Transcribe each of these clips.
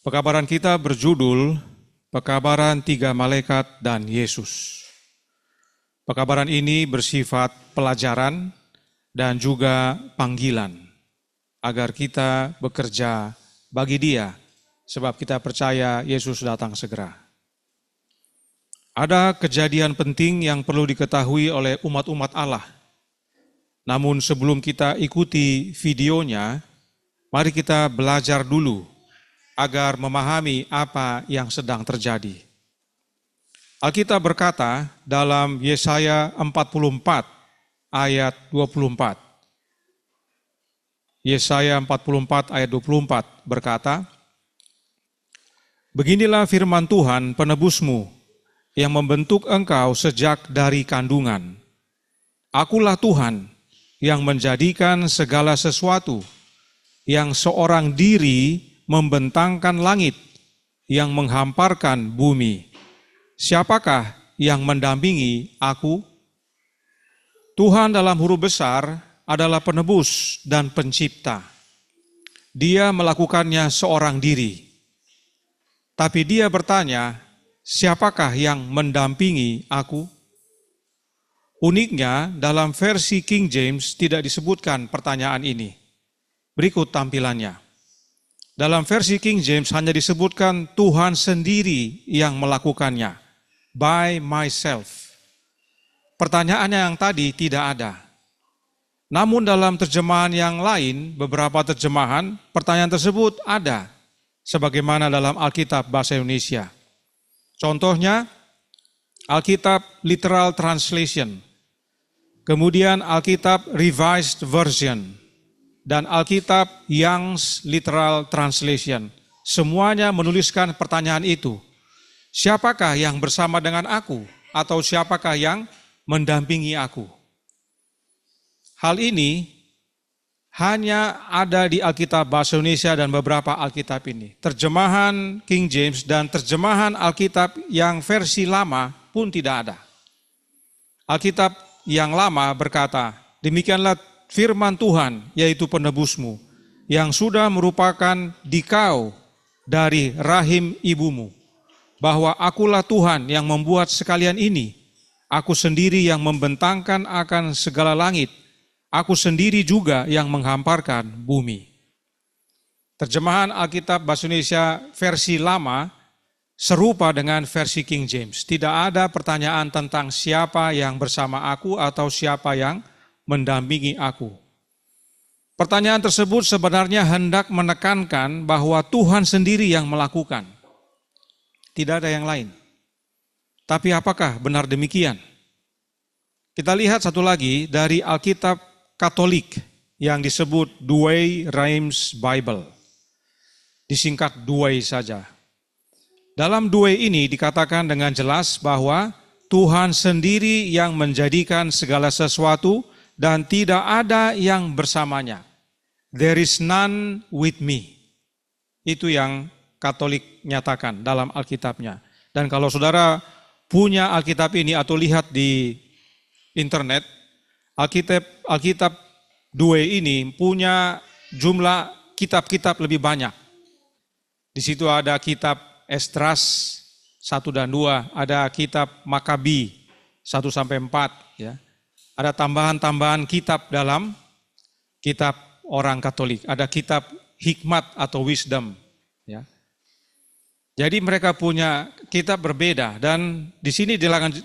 Pekabaran kita berjudul Pekabaran Tiga Malaikat dan Yesus. Pekabaran ini bersifat pelajaran dan juga panggilan agar kita bekerja bagi Dia, sebab kita percaya Yesus datang segera. Ada kejadian penting yang perlu diketahui oleh umat-umat Allah. Namun sebelum kita ikuti videonya, mari kita belajar dulu agar memahami apa yang sedang terjadi. Alkitab berkata dalam Yesaya 44 ayat 24. Yesaya 44 ayat 24 berkata, Beginilah firman Tuhan penebusmu yang membentuk engkau sejak dari kandungan. Akulah Tuhan yang menjadikan segala sesuatu yang seorang diri membentangkan langit, yang menghamparkan bumi. Siapakah yang mendampingi aku? Tuhan dalam huruf besar adalah penebus dan pencipta. Dia melakukannya seorang diri. Tapi dia bertanya, siapakah yang mendampingi aku? Uniknya dalam versi King James tidak disebutkan pertanyaan ini. Berikut tampilannya. Dalam versi King James hanya disebutkan Tuhan sendiri yang melakukannya. By myself. Pertanyaannya yang tadi tidak ada. Namun dalam terjemahan yang lain, beberapa terjemahan, pertanyaan tersebut ada. Sebagaimana dalam Alkitab Bahasa Indonesia. Contohnya, Alkitab Literal Translation. Kemudian Alkitab Revised Version dan Alkitab Young's Literal Translation. Semuanya menuliskan pertanyaan itu. Siapakah yang bersama dengan aku? Atau siapakah yang mendampingi aku? Hal ini hanya ada di Alkitab Bahasa Indonesia dan beberapa Alkitab ini. Terjemahan King James dan terjemahan Alkitab yang versi lama pun tidak ada. Alkitab yang lama berkata, demikianlah firman Tuhan, yaitu penebusmu, yang sudah merupakan dikau dari rahim ibumu, bahwa akulah Tuhan yang membuat sekalian ini, aku sendiri yang membentangkan akan segala langit, aku sendiri juga yang menghamparkan bumi. Terjemahan Alkitab Bahasa Indonesia versi lama serupa dengan versi King James. Tidak ada pertanyaan tentang siapa yang bersama aku atau siapa yang mendampingi aku. Pertanyaan tersebut sebenarnya hendak menekankan bahwa Tuhan sendiri yang melakukan. Tidak ada yang lain. Tapi apakah benar demikian? Kita lihat satu lagi dari Alkitab Katolik yang disebut Douay Rheims Bible. Disingkat Douay saja. Dalam Douay ini dikatakan dengan jelas bahwa Tuhan sendiri yang menjadikan segala sesuatu dan tidak ada yang bersamanya. There is none with me. Itu yang Katolik nyatakan dalam Alkitabnya. Dan kalau saudara punya Alkitab ini atau lihat di internet, Alkitab Alkitab ini punya jumlah kitab-kitab lebih banyak. Di situ ada kitab Estras 1 dan 2, ada kitab Makabi 1 sampai 4 ya ada tambahan-tambahan kitab dalam kitab orang Katolik, ada kitab hikmat atau wisdom. Ya. Jadi mereka punya kitab berbeda dan di sini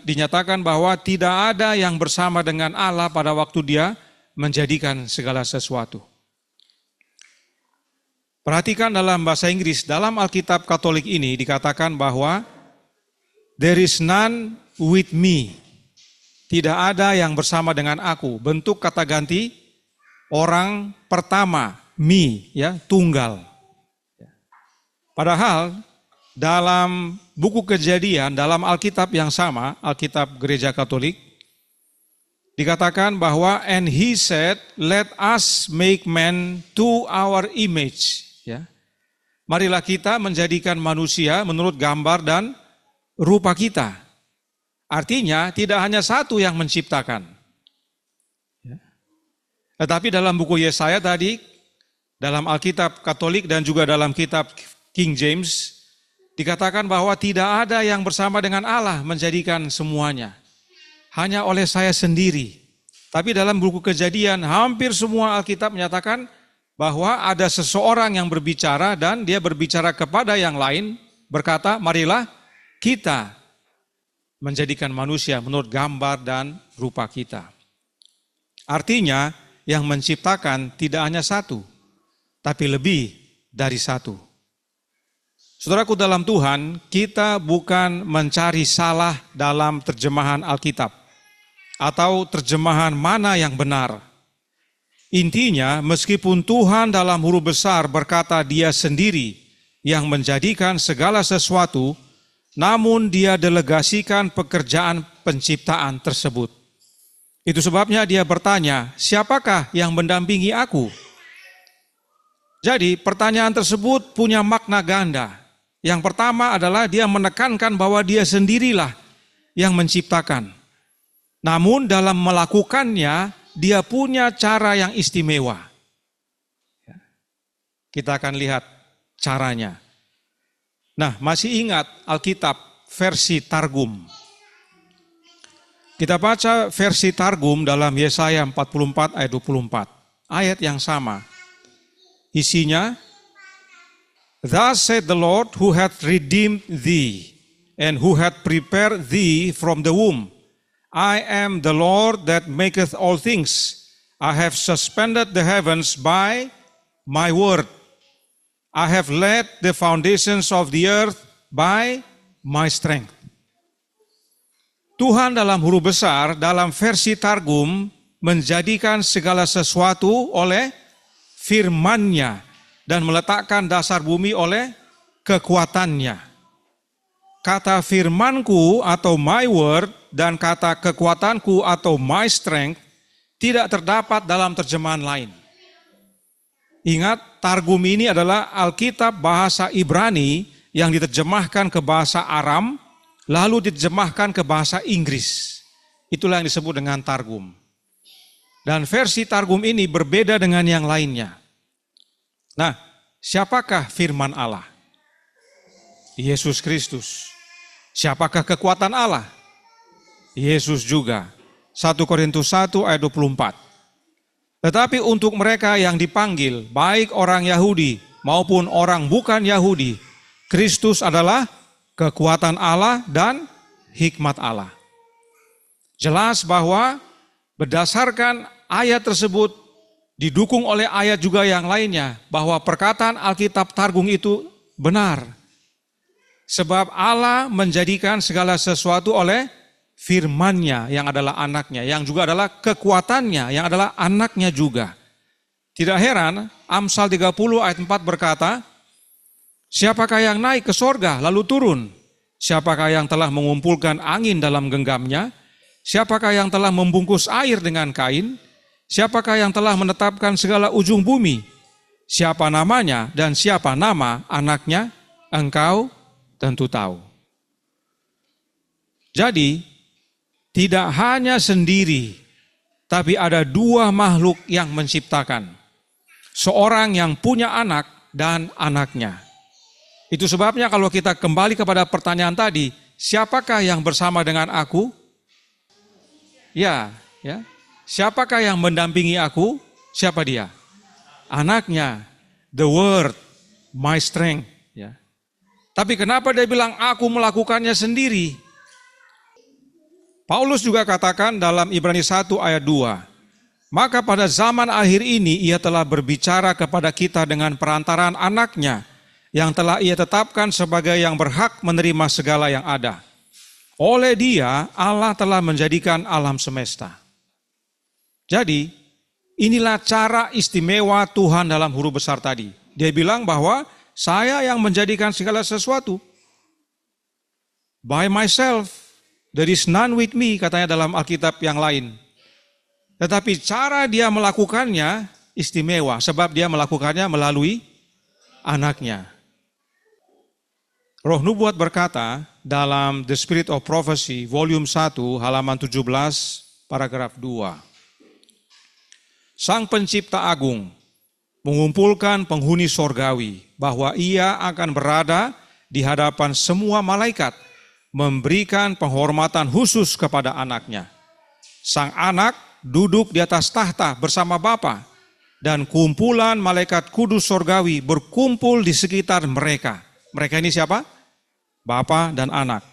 dinyatakan bahwa tidak ada yang bersama dengan Allah pada waktu dia menjadikan segala sesuatu. Perhatikan dalam bahasa Inggris, dalam Alkitab Katolik ini dikatakan bahwa there is none with me tidak ada yang bersama dengan aku. Bentuk kata ganti orang pertama, mi, ya, tunggal. Ya. Padahal dalam buku kejadian, dalam Alkitab yang sama, Alkitab Gereja Katolik, dikatakan bahwa and he said, let us make man to our image. Ya. Marilah kita menjadikan manusia menurut gambar dan rupa kita. Artinya tidak hanya satu yang menciptakan. Tetapi dalam buku Yesaya tadi, dalam Alkitab Katolik dan juga dalam kitab King James, dikatakan bahwa tidak ada yang bersama dengan Allah menjadikan semuanya. Hanya oleh saya sendiri. Tapi dalam buku kejadian, hampir semua Alkitab menyatakan bahwa ada seseorang yang berbicara dan dia berbicara kepada yang lain, berkata, marilah kita menjadikan manusia menurut gambar dan rupa kita. Artinya, yang menciptakan tidak hanya satu, tapi lebih dari satu. Saudaraku dalam Tuhan, kita bukan mencari salah dalam terjemahan Alkitab atau terjemahan mana yang benar. Intinya, meskipun Tuhan dalam huruf besar berkata dia sendiri yang menjadikan segala sesuatu, namun dia delegasikan pekerjaan penciptaan tersebut. Itu sebabnya dia bertanya, siapakah yang mendampingi aku? Jadi pertanyaan tersebut punya makna ganda. Yang pertama adalah dia menekankan bahwa dia sendirilah yang menciptakan. Namun dalam melakukannya, dia punya cara yang istimewa. Ya. Kita akan lihat caranya. Nah, masih ingat Alkitab versi Targum. Kita baca versi Targum dalam Yesaya 44 ayat 24. Ayat yang sama. Isinya, Thus said the Lord who hath redeemed thee, and who hath prepared thee from the womb. I am the Lord that maketh all things. I have suspended the heavens by my word I have laid the foundations of the earth by my strength. Tuhan dalam huruf besar dalam versi Targum menjadikan segala sesuatu oleh firmannya dan meletakkan dasar bumi oleh kekuatannya. Kata firmanku atau my word dan kata kekuatanku atau my strength tidak terdapat dalam terjemahan lain. Ingat Targum ini adalah Alkitab bahasa Ibrani yang diterjemahkan ke bahasa Aram, lalu diterjemahkan ke bahasa Inggris. Itulah yang disebut dengan Targum. Dan versi Targum ini berbeda dengan yang lainnya. Nah, siapakah firman Allah? Yesus Kristus. Siapakah kekuatan Allah? Yesus juga. 1 Korintus 1 ayat 24. Tetapi untuk mereka yang dipanggil, baik orang Yahudi maupun orang bukan Yahudi, Kristus adalah kekuatan Allah dan hikmat Allah. Jelas bahwa berdasarkan ayat tersebut didukung oleh ayat juga yang lainnya bahwa perkataan Alkitab Targung itu benar. Sebab Allah menjadikan segala sesuatu oleh firmannya yang adalah anaknya, yang juga adalah kekuatannya yang adalah anaknya juga. Tidak heran Amsal 30 ayat 4 berkata, Siapakah yang naik ke sorga lalu turun? Siapakah yang telah mengumpulkan angin dalam genggamnya? Siapakah yang telah membungkus air dengan kain? Siapakah yang telah menetapkan segala ujung bumi? Siapa namanya dan siapa nama anaknya? Engkau tentu tahu. Jadi, tidak hanya sendiri, tapi ada dua makhluk yang menciptakan. Seorang yang punya anak dan anaknya. Itu sebabnya kalau kita kembali kepada pertanyaan tadi, siapakah yang bersama dengan aku? Ya, ya. Siapakah yang mendampingi aku? Siapa dia? Anaknya. The word, my strength, ya. Tapi kenapa dia bilang aku melakukannya sendiri? Paulus juga katakan dalam Ibrani 1 ayat 2, maka pada zaman akhir ini ia telah berbicara kepada kita dengan perantaraan anaknya yang telah ia tetapkan sebagai yang berhak menerima segala yang ada. Oleh dia Allah telah menjadikan alam semesta. Jadi inilah cara istimewa Tuhan dalam huruf besar tadi. Dia bilang bahwa saya yang menjadikan segala sesuatu. By myself, There is none with me katanya dalam Alkitab yang lain. Tetapi cara dia melakukannya istimewa sebab dia melakukannya melalui anaknya. Roh Nubuat berkata dalam The Spirit of Prophecy volume 1 halaman 17 paragraf 2. Sang pencipta agung mengumpulkan penghuni sorgawi bahwa ia akan berada di hadapan semua malaikat memberikan penghormatan khusus kepada anaknya. Sang anak duduk di atas tahta bersama Bapa dan kumpulan malaikat kudus sorgawi berkumpul di sekitar mereka. Mereka ini siapa? Bapa dan anak.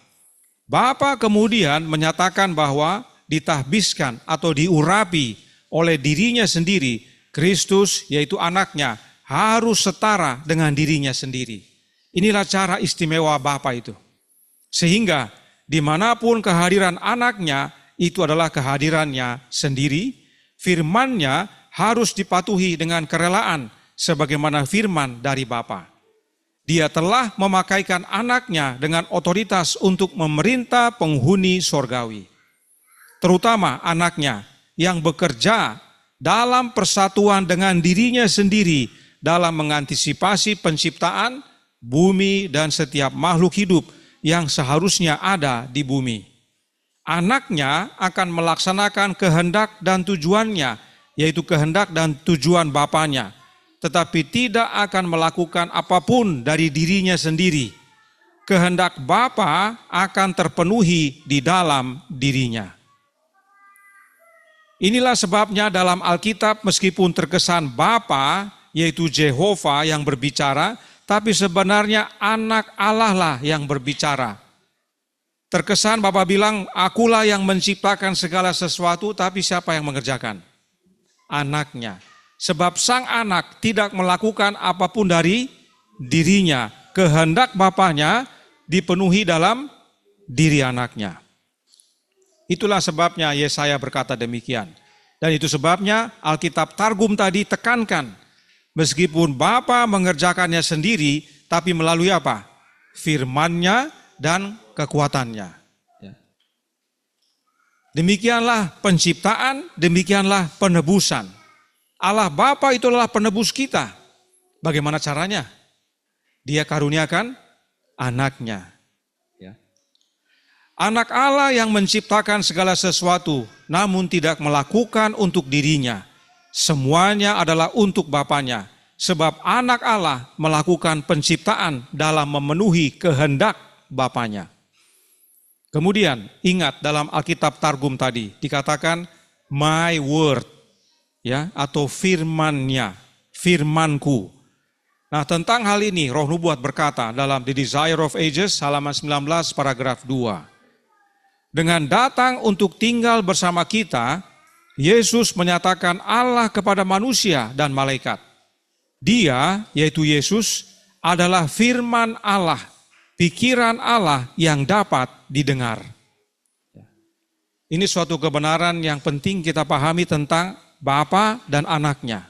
Bapa kemudian menyatakan bahwa ditahbiskan atau diurapi oleh dirinya sendiri, Kristus yaitu anaknya harus setara dengan dirinya sendiri. Inilah cara istimewa Bapa itu. Sehingga dimanapun kehadiran anaknya, itu adalah kehadirannya sendiri. Firmannya harus dipatuhi dengan kerelaan sebagaimana firman dari Bapa. Dia telah memakaikan anaknya dengan otoritas untuk memerintah penghuni sorgawi. Terutama anaknya yang bekerja dalam persatuan dengan dirinya sendiri dalam mengantisipasi penciptaan, bumi, dan setiap makhluk hidup – yang seharusnya ada di bumi. Anaknya akan melaksanakan kehendak dan tujuannya, yaitu kehendak dan tujuan bapaknya, tetapi tidak akan melakukan apapun dari dirinya sendiri. Kehendak bapa akan terpenuhi di dalam dirinya. Inilah sebabnya dalam Alkitab meskipun terkesan Bapa yaitu Jehova yang berbicara, tapi sebenarnya anak Allah lah yang berbicara. Terkesan Bapak bilang, akulah yang menciptakan segala sesuatu, tapi siapa yang mengerjakan? Anaknya. Sebab sang anak tidak melakukan apapun dari dirinya. Kehendak Bapaknya dipenuhi dalam diri anaknya. Itulah sebabnya Yesaya berkata demikian. Dan itu sebabnya Alkitab Targum tadi tekankan Meskipun Bapa mengerjakannya sendiri, tapi melalui apa? Firmannya dan kekuatannya. Ya. Demikianlah penciptaan, demikianlah penebusan. Allah Bapa itu adalah penebus kita. Bagaimana caranya? Dia karuniakan anaknya. Ya. Anak Allah yang menciptakan segala sesuatu, namun tidak melakukan untuk dirinya, semuanya adalah untuk Bapaknya. Sebab anak Allah melakukan penciptaan dalam memenuhi kehendak Bapaknya. Kemudian ingat dalam Alkitab Targum tadi dikatakan my word ya atau firmannya, firmanku. Nah tentang hal ini roh nubuat berkata dalam The Desire of Ages halaman 19 paragraf 2. Dengan datang untuk tinggal bersama kita, Yesus menyatakan Allah kepada manusia dan malaikat. Dia, yaitu Yesus, adalah firman Allah, pikiran Allah yang dapat didengar. Ini suatu kebenaran yang penting kita pahami tentang Bapa dan anaknya.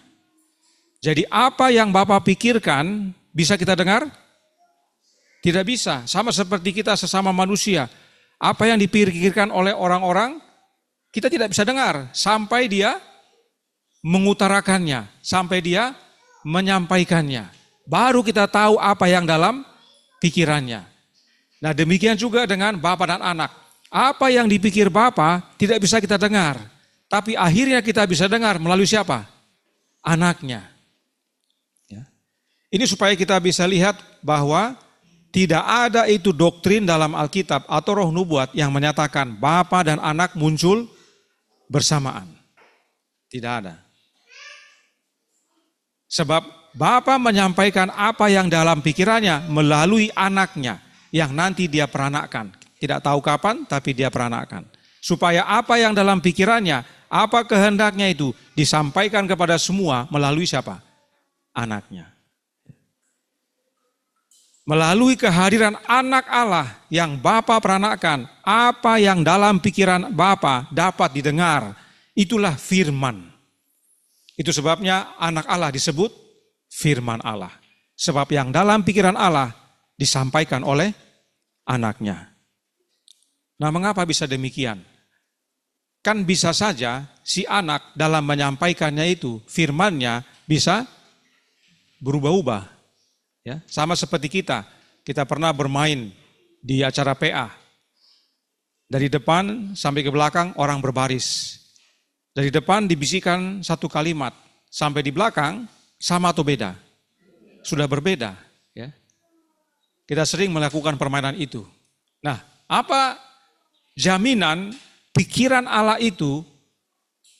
Jadi apa yang Bapak pikirkan bisa kita dengar? Tidak bisa, sama seperti kita sesama manusia. Apa yang dipikirkan oleh orang-orang kita tidak bisa dengar sampai dia mengutarakannya, sampai dia menyampaikannya. Baru kita tahu apa yang dalam pikirannya. Nah demikian juga dengan bapak dan anak. Apa yang dipikir bapak tidak bisa kita dengar. Tapi akhirnya kita bisa dengar melalui siapa? Anaknya. Ya. Ini supaya kita bisa lihat bahwa tidak ada itu doktrin dalam Alkitab atau roh nubuat yang menyatakan bapak dan anak muncul bersamaan. Tidak ada. Sebab Bapak menyampaikan apa yang dalam pikirannya melalui anaknya yang nanti dia peranakan Tidak tahu kapan, tapi dia peranakan Supaya apa yang dalam pikirannya, apa kehendaknya itu disampaikan kepada semua melalui siapa? Anaknya melalui kehadiran anak Allah yang Bapa peranakan, apa yang dalam pikiran Bapa dapat didengar, itulah firman. Itu sebabnya anak Allah disebut firman Allah. Sebab yang dalam pikiran Allah disampaikan oleh anaknya. Nah mengapa bisa demikian? Kan bisa saja si anak dalam menyampaikannya itu firmannya bisa berubah-ubah Ya, sama seperti kita, kita pernah bermain di acara PA. Dari depan sampai ke belakang orang berbaris. Dari depan dibisikkan satu kalimat, sampai di belakang sama atau beda? Sudah berbeda, ya. Kita sering melakukan permainan itu. Nah, apa jaminan pikiran Allah itu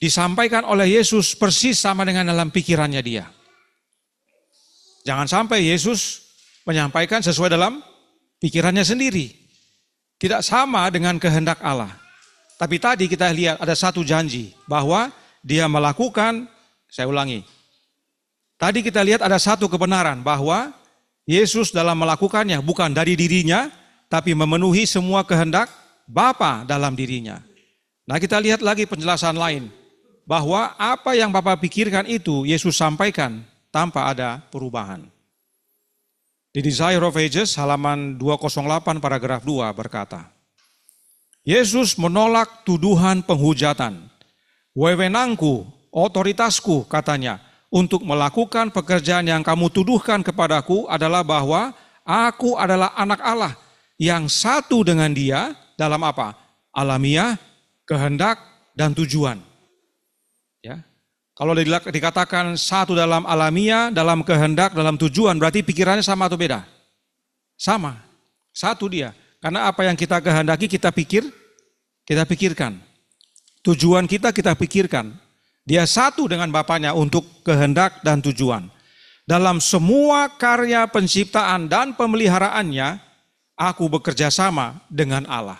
disampaikan oleh Yesus persis sama dengan dalam pikirannya dia? Jangan sampai Yesus menyampaikan sesuai dalam pikirannya sendiri. Tidak sama dengan kehendak Allah. Tapi tadi kita lihat ada satu janji bahwa dia melakukan, saya ulangi. Tadi kita lihat ada satu kebenaran bahwa Yesus dalam melakukannya bukan dari dirinya, tapi memenuhi semua kehendak Bapa dalam dirinya. Nah kita lihat lagi penjelasan lain bahwa apa yang Bapak pikirkan itu Yesus sampaikan tanpa ada perubahan. Di Desire of Ages halaman 208 paragraf 2 berkata, Yesus menolak tuduhan penghujatan. Wewenangku, otoritasku katanya, untuk melakukan pekerjaan yang kamu tuduhkan kepadaku adalah bahwa aku adalah anak Allah yang satu dengan dia dalam apa? Alamiah, kehendak, dan tujuan. Kalau dikatakan satu dalam alamiah, dalam kehendak, dalam tujuan, berarti pikirannya sama atau beda? Sama. Satu dia. Karena apa yang kita kehendaki kita pikir, kita pikirkan. Tujuan kita kita pikirkan. Dia satu dengan Bapaknya untuk kehendak dan tujuan. Dalam semua karya penciptaan dan pemeliharaannya, aku bekerja sama dengan Allah.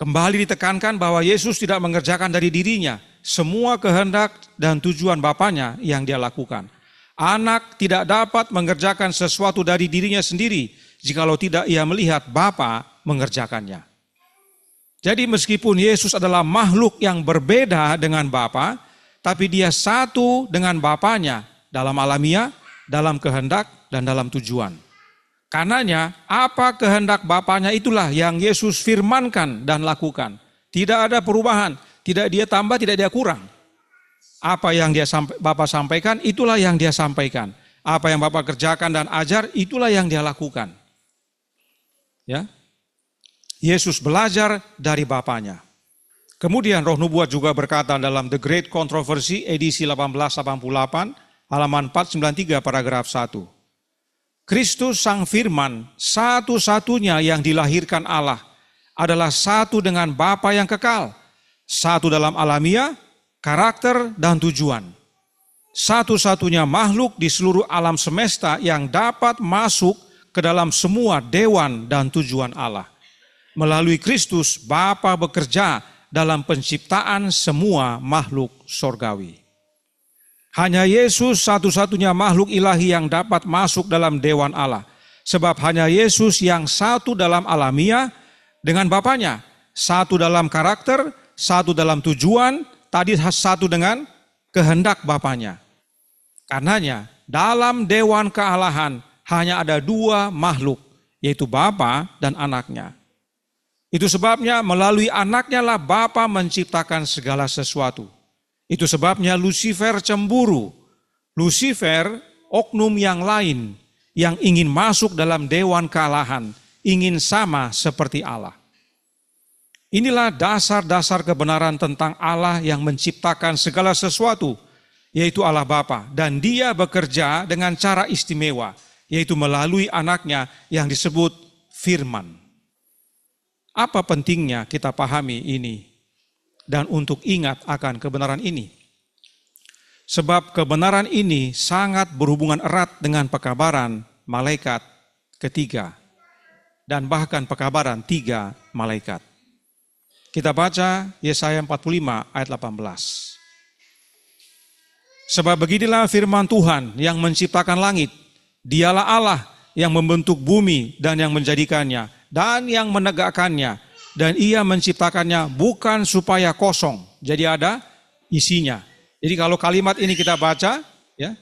Kembali ditekankan bahwa Yesus tidak mengerjakan dari dirinya, semua kehendak dan tujuan Bapaknya yang dia lakukan. Anak tidak dapat mengerjakan sesuatu dari dirinya sendiri jikalau tidak ia melihat Bapa mengerjakannya. Jadi meskipun Yesus adalah makhluk yang berbeda dengan Bapa, tapi dia satu dengan Bapaknya dalam alamiah, dalam kehendak, dan dalam tujuan. Karenanya, apa kehendak Bapaknya itulah yang Yesus firmankan dan lakukan. Tidak ada perubahan, tidak dia tambah, tidak dia kurang. Apa yang dia Bapak sampaikan, itulah yang dia sampaikan. Apa yang Bapak kerjakan dan ajar, itulah yang dia lakukan. Ya. Yesus belajar dari Bapaknya. Kemudian roh nubuat juga berkata dalam The Great Controversy edisi 1888 halaman 493 paragraf 1. Kristus sang firman satu-satunya yang dilahirkan Allah adalah satu dengan Bapa yang kekal satu dalam alamiah, karakter, dan tujuan. Satu-satunya makhluk di seluruh alam semesta yang dapat masuk ke dalam semua dewan dan tujuan Allah. Melalui Kristus, Bapa bekerja dalam penciptaan semua makhluk sorgawi. Hanya Yesus satu-satunya makhluk ilahi yang dapat masuk dalam dewan Allah. Sebab hanya Yesus yang satu dalam alamiah dengan Bapaknya, satu dalam karakter, satu dalam tujuan, tadi satu dengan kehendak Bapaknya. Karenanya dalam Dewan Kealahan hanya ada dua makhluk, yaitu Bapa dan anaknya. Itu sebabnya melalui anaknya lah Bapa menciptakan segala sesuatu. Itu sebabnya Lucifer cemburu. Lucifer oknum yang lain yang ingin masuk dalam Dewan Kealahan, ingin sama seperti Allah. Inilah dasar-dasar kebenaran tentang Allah yang menciptakan segala sesuatu, yaitu Allah Bapa, dan Dia bekerja dengan cara istimewa, yaitu melalui anaknya yang disebut firman. Apa pentingnya kita pahami ini dan untuk ingat akan kebenaran ini? Sebab kebenaran ini sangat berhubungan erat dengan pekabaran malaikat ketiga dan bahkan pekabaran tiga malaikat. Kita baca Yesaya 45 ayat 18. Sebab beginilah firman Tuhan yang menciptakan langit. Dialah Allah yang membentuk bumi dan yang menjadikannya dan yang menegakkannya dan ia menciptakannya bukan supaya kosong. Jadi ada isinya. Jadi kalau kalimat ini kita baca, ya.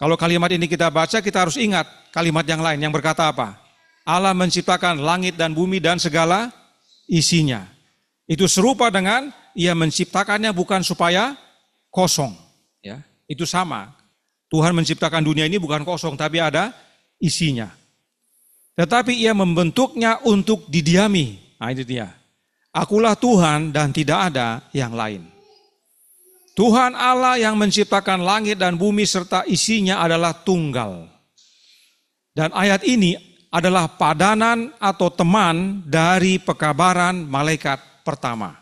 Kalau kalimat ini kita baca, kita harus ingat kalimat yang lain yang berkata apa? Allah menciptakan langit dan bumi dan segala isinya. Itu serupa dengan ia menciptakannya bukan supaya kosong, ya. Itu sama. Tuhan menciptakan dunia ini bukan kosong tapi ada isinya. Tetapi ia membentuknya untuk didiami. Nah, itu dia. Akulah Tuhan dan tidak ada yang lain. Tuhan Allah yang menciptakan langit dan bumi serta isinya adalah tunggal. Dan ayat ini adalah padanan atau teman dari pekabaran malaikat pertama.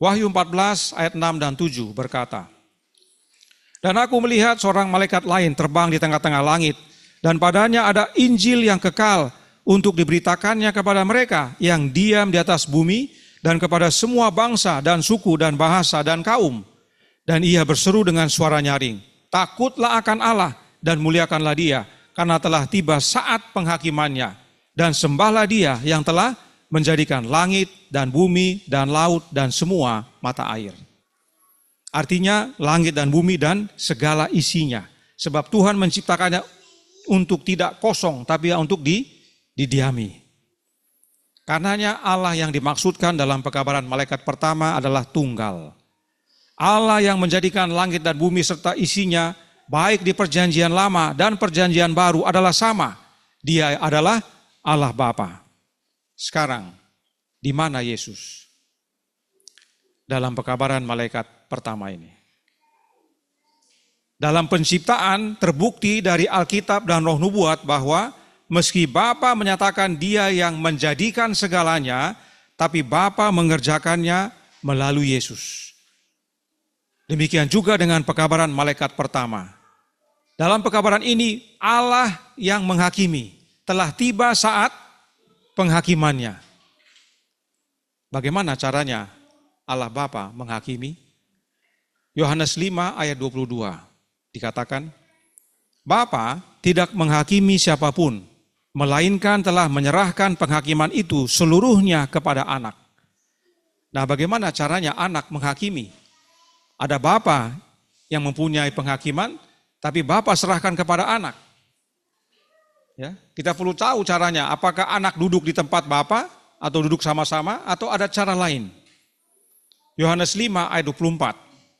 Wahyu 14 ayat 6 dan 7 berkata, Dan aku melihat seorang malaikat lain terbang di tengah-tengah langit, dan padanya ada Injil yang kekal untuk diberitakannya kepada mereka yang diam di atas bumi dan kepada semua bangsa dan suku dan bahasa dan kaum. Dan ia berseru dengan suara nyaring, Takutlah akan Allah dan muliakanlah dia, karena telah tiba saat penghakimannya. Dan sembahlah dia yang telah menjadikan langit dan bumi dan laut dan semua mata air. Artinya langit dan bumi dan segala isinya. Sebab Tuhan menciptakannya untuk tidak kosong tapi ya untuk di, didiami. Karenanya Allah yang dimaksudkan dalam pekabaran malaikat pertama adalah tunggal. Allah yang menjadikan langit dan bumi serta isinya baik di perjanjian lama dan perjanjian baru adalah sama. Dia adalah Allah Bapa. Sekarang, di mana Yesus? Dalam pekabaran malaikat pertama ini. Dalam penciptaan terbukti dari Alkitab dan roh nubuat bahwa meski Bapa menyatakan dia yang menjadikan segalanya, tapi Bapa mengerjakannya melalui Yesus. Demikian juga dengan pekabaran malaikat pertama. Dalam pekabaran ini Allah yang menghakimi telah tiba saat penghakimannya. Bagaimana caranya Allah Bapa menghakimi? Yohanes 5 ayat 22 dikatakan, Bapa tidak menghakimi siapapun, melainkan telah menyerahkan penghakiman itu seluruhnya kepada anak. Nah bagaimana caranya anak menghakimi? Ada Bapa yang mempunyai penghakiman, tapi Bapak serahkan kepada anak. Ya, kita perlu tahu caranya, apakah anak duduk di tempat bapak atau duduk sama-sama atau ada cara lain. Yohanes 5 ayat 24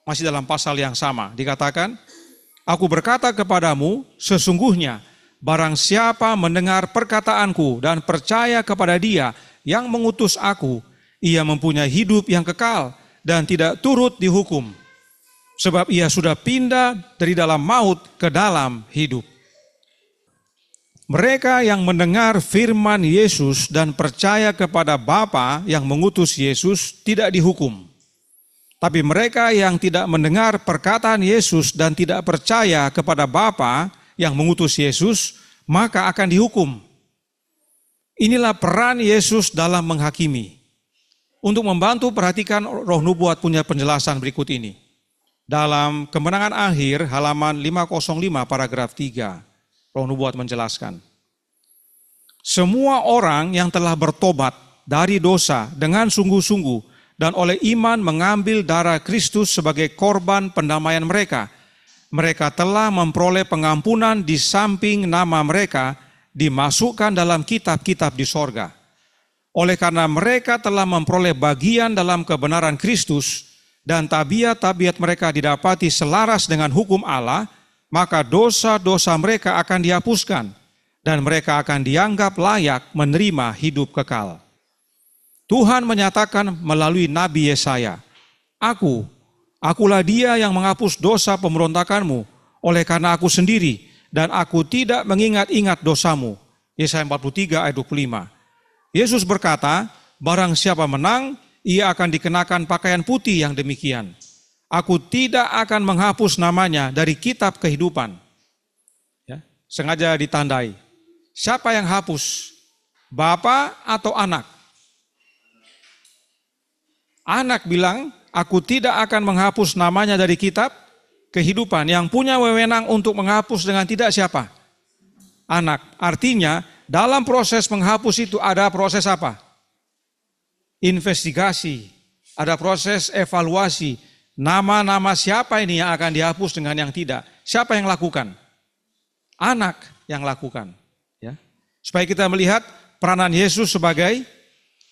masih dalam pasal yang sama dikatakan, "Aku berkata kepadamu, sesungguhnya barang siapa mendengar perkataanku dan percaya kepada Dia yang mengutus aku, ia mempunyai hidup yang kekal dan tidak turut dihukum." sebab ia sudah pindah dari dalam maut ke dalam hidup. Mereka yang mendengar firman Yesus dan percaya kepada Bapa yang mengutus Yesus tidak dihukum. Tapi mereka yang tidak mendengar perkataan Yesus dan tidak percaya kepada Bapa yang mengutus Yesus, maka akan dihukum. Inilah peran Yesus dalam menghakimi. Untuk membantu perhatikan roh nubuat punya penjelasan berikut ini. Dalam kemenangan akhir halaman 505 paragraf 3. Roh Nubuat menjelaskan. Semua orang yang telah bertobat dari dosa dengan sungguh-sungguh dan oleh iman mengambil darah Kristus sebagai korban pendamaian mereka, mereka telah memperoleh pengampunan di samping nama mereka dimasukkan dalam kitab-kitab di sorga. Oleh karena mereka telah memperoleh bagian dalam kebenaran Kristus dan tabiat-tabiat mereka didapati selaras dengan hukum Allah – maka dosa-dosa mereka akan dihapuskan dan mereka akan dianggap layak menerima hidup kekal. Tuhan menyatakan melalui Nabi Yesaya, Aku, akulah dia yang menghapus dosa pemberontakanmu oleh karena aku sendiri dan aku tidak mengingat-ingat dosamu. Yesaya 43 ayat 25. Yesus berkata, barang siapa menang, ia akan dikenakan pakaian putih yang demikian aku tidak akan menghapus namanya dari kitab kehidupan. Ya, sengaja ditandai. Siapa yang hapus? Bapak atau anak? Anak bilang, aku tidak akan menghapus namanya dari kitab kehidupan. Yang punya wewenang untuk menghapus dengan tidak siapa? Anak. Artinya, dalam proses menghapus itu ada proses apa? Investigasi, ada proses evaluasi, Nama-nama siapa ini yang akan dihapus dengan yang tidak? Siapa yang lakukan? Anak yang lakukan. Ya. Supaya kita melihat peranan Yesus sebagai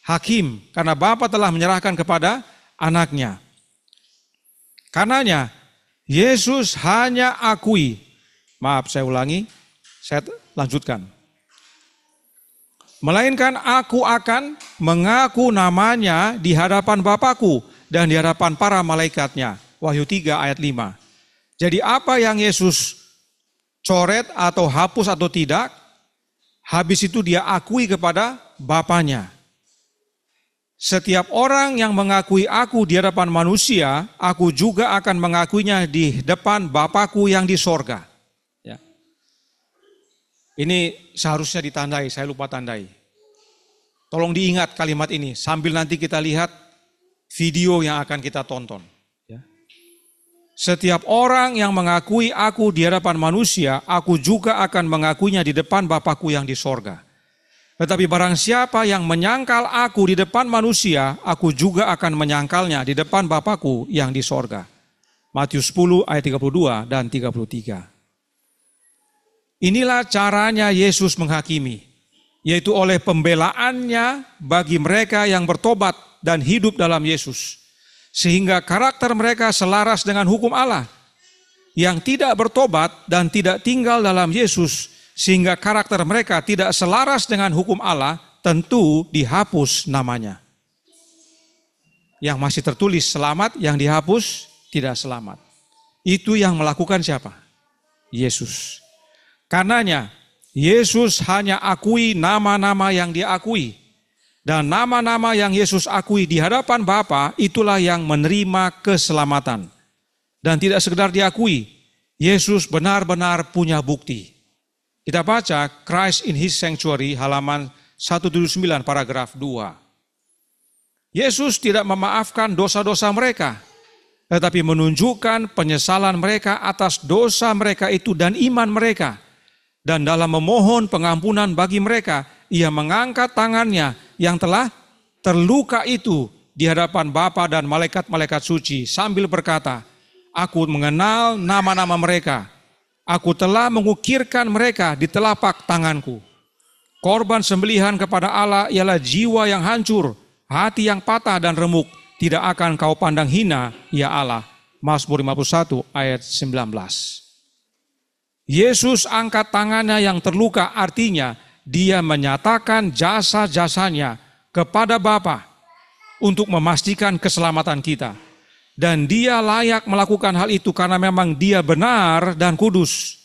hakim. Karena Bapa telah menyerahkan kepada anaknya. Karenanya, Yesus hanya akui. Maaf, saya ulangi. Saya lanjutkan. Melainkan aku akan mengaku namanya di hadapan Bapakku dan di hadapan para malaikatnya. Wahyu 3 ayat 5. Jadi apa yang Yesus coret atau hapus atau tidak, habis itu dia akui kepada Bapaknya. Setiap orang yang mengakui aku di hadapan manusia, aku juga akan mengakuinya di depan Bapakku yang di sorga. Ya. Ini seharusnya ditandai, saya lupa tandai. Tolong diingat kalimat ini sambil nanti kita lihat video yang akan kita tonton. Ya. Setiap orang yang mengakui aku di hadapan manusia, aku juga akan mengakuinya di depan Bapakku yang di sorga. Tetapi barang siapa yang menyangkal aku di depan manusia, aku juga akan menyangkalnya di depan Bapakku yang di sorga. Matius 10 ayat 32 dan 33. Inilah caranya Yesus menghakimi, yaitu oleh pembelaannya bagi mereka yang bertobat dan hidup dalam Yesus. Sehingga karakter mereka selaras dengan hukum Allah. Yang tidak bertobat dan tidak tinggal dalam Yesus, sehingga karakter mereka tidak selaras dengan hukum Allah, tentu dihapus namanya. Yang masih tertulis selamat, yang dihapus tidak selamat. Itu yang melakukan siapa? Yesus. Karenanya, Yesus hanya akui nama-nama yang diakui. Dan nama-nama yang Yesus akui di hadapan Bapa itulah yang menerima keselamatan. Dan tidak sekedar diakui, Yesus benar-benar punya bukti. Kita baca Christ in His Sanctuary halaman 179 paragraf 2. Yesus tidak memaafkan dosa-dosa mereka, tetapi menunjukkan penyesalan mereka atas dosa mereka itu dan iman mereka dan dalam memohon pengampunan bagi mereka, ia mengangkat tangannya yang telah terluka itu di hadapan Bapa dan malaikat-malaikat suci sambil berkata, Aku mengenal nama-nama mereka. Aku telah mengukirkan mereka di telapak tanganku. Korban sembelihan kepada Allah ialah jiwa yang hancur, hati yang patah dan remuk. Tidak akan kau pandang hina, ya Allah. Mazmur 51 ayat 19. Yesus angkat tangannya yang terluka artinya dia menyatakan jasa-jasanya kepada Bapa untuk memastikan keselamatan kita. Dan dia layak melakukan hal itu karena memang dia benar dan kudus.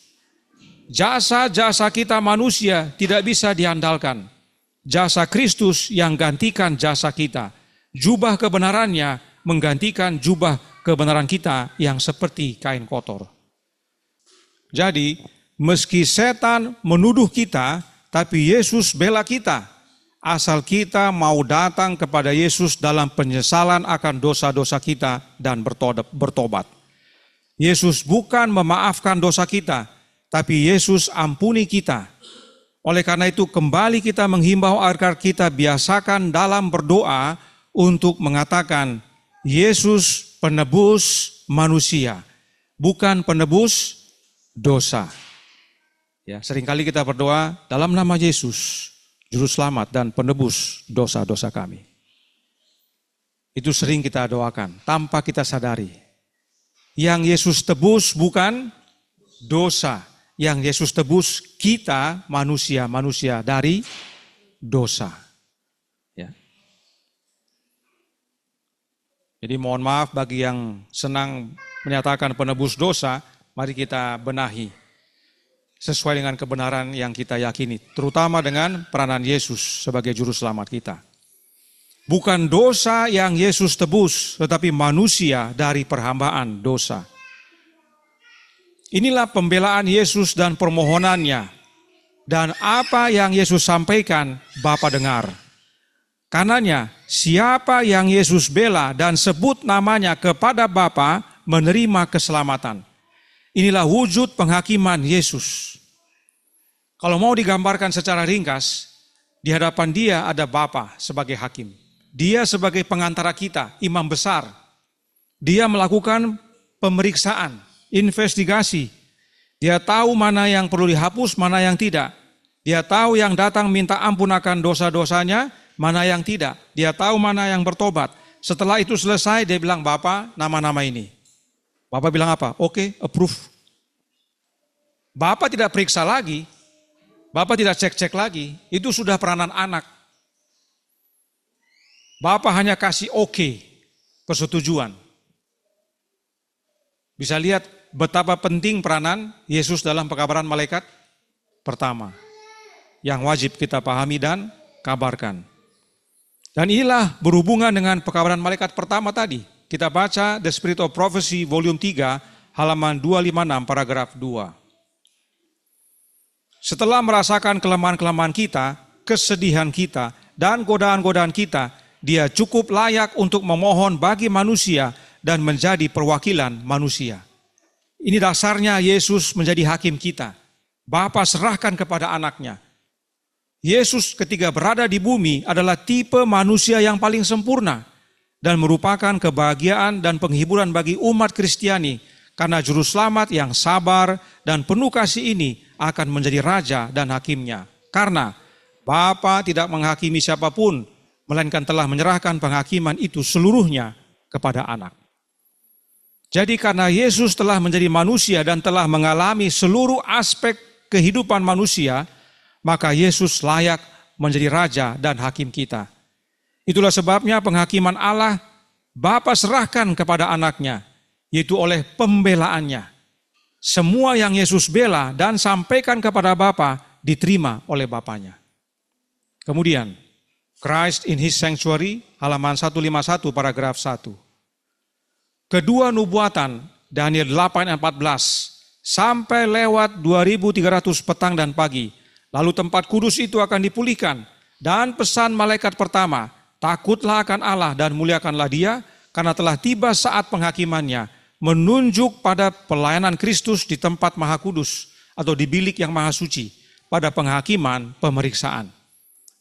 Jasa-jasa kita manusia tidak bisa diandalkan. Jasa Kristus yang gantikan jasa kita. Jubah kebenarannya menggantikan jubah kebenaran kita yang seperti kain kotor. Jadi, meski setan menuduh kita, tapi Yesus bela kita. Asal kita mau datang kepada Yesus dalam penyesalan akan dosa-dosa kita dan bertobat. Yesus bukan memaafkan dosa kita, tapi Yesus ampuni kita. Oleh karena itu, kembali kita menghimbau agar kita biasakan dalam berdoa untuk mengatakan, "Yesus, penebus manusia, bukan penebus dosa. Ya, seringkali kita berdoa dalam nama Yesus, juru selamat dan penebus dosa-dosa kami. Itu sering kita doakan tanpa kita sadari. Yang Yesus tebus bukan dosa, yang Yesus tebus kita manusia-manusia dari dosa. Ya. Jadi mohon maaf bagi yang senang menyatakan penebus dosa, mari kita benahi sesuai dengan kebenaran yang kita yakini, terutama dengan peranan Yesus sebagai juru selamat kita. Bukan dosa yang Yesus tebus, tetapi manusia dari perhambaan dosa. Inilah pembelaan Yesus dan permohonannya. Dan apa yang Yesus sampaikan, Bapa dengar. Karenanya, siapa yang Yesus bela dan sebut namanya kepada Bapa menerima keselamatan. Inilah wujud penghakiman Yesus. Kalau mau digambarkan secara ringkas, di hadapan dia ada Bapa sebagai hakim. Dia sebagai pengantara kita, imam besar. Dia melakukan pemeriksaan, investigasi. Dia tahu mana yang perlu dihapus, mana yang tidak. Dia tahu yang datang minta ampun akan dosa-dosanya, mana yang tidak. Dia tahu mana yang bertobat. Setelah itu selesai, dia bilang, Bapak, nama-nama ini. Bapak bilang apa? Oke, okay, approve. Bapak tidak periksa lagi, Bapak tidak cek-cek lagi, itu sudah peranan anak. Bapak hanya kasih oke, okay, persetujuan. Bisa lihat betapa penting peranan Yesus dalam pekabaran malaikat pertama. Yang wajib kita pahami dan kabarkan. Dan inilah berhubungan dengan pekabaran malaikat pertama tadi kita baca The Spirit of Prophecy volume 3 halaman 256 paragraf 2. Setelah merasakan kelemahan-kelemahan kita, kesedihan kita, dan godaan-godaan kita, dia cukup layak untuk memohon bagi manusia dan menjadi perwakilan manusia. Ini dasarnya Yesus menjadi hakim kita. Bapa serahkan kepada anaknya. Yesus ketika berada di bumi adalah tipe manusia yang paling sempurna dan merupakan kebahagiaan dan penghiburan bagi umat Kristiani karena juru selamat yang sabar dan penuh kasih ini akan menjadi raja dan hakimnya. Karena Bapa tidak menghakimi siapapun, melainkan telah menyerahkan penghakiman itu seluruhnya kepada anak. Jadi karena Yesus telah menjadi manusia dan telah mengalami seluruh aspek kehidupan manusia, maka Yesus layak menjadi raja dan hakim kita. Itulah sebabnya penghakiman Allah Bapa serahkan kepada anaknya, yaitu oleh pembelaannya. Semua yang Yesus bela dan sampaikan kepada Bapa diterima oleh Bapaknya. Kemudian, Christ in His Sanctuary, halaman 151, paragraf 1. Kedua nubuatan, Daniel 8 dan 14, sampai lewat 2300 petang dan pagi. Lalu tempat kudus itu akan dipulihkan dan pesan malaikat pertama Takutlah akan Allah dan muliakanlah dia, karena telah tiba saat penghakimannya, menunjuk pada pelayanan Kristus di tempat maha kudus, atau di bilik yang maha suci, pada penghakiman pemeriksaan.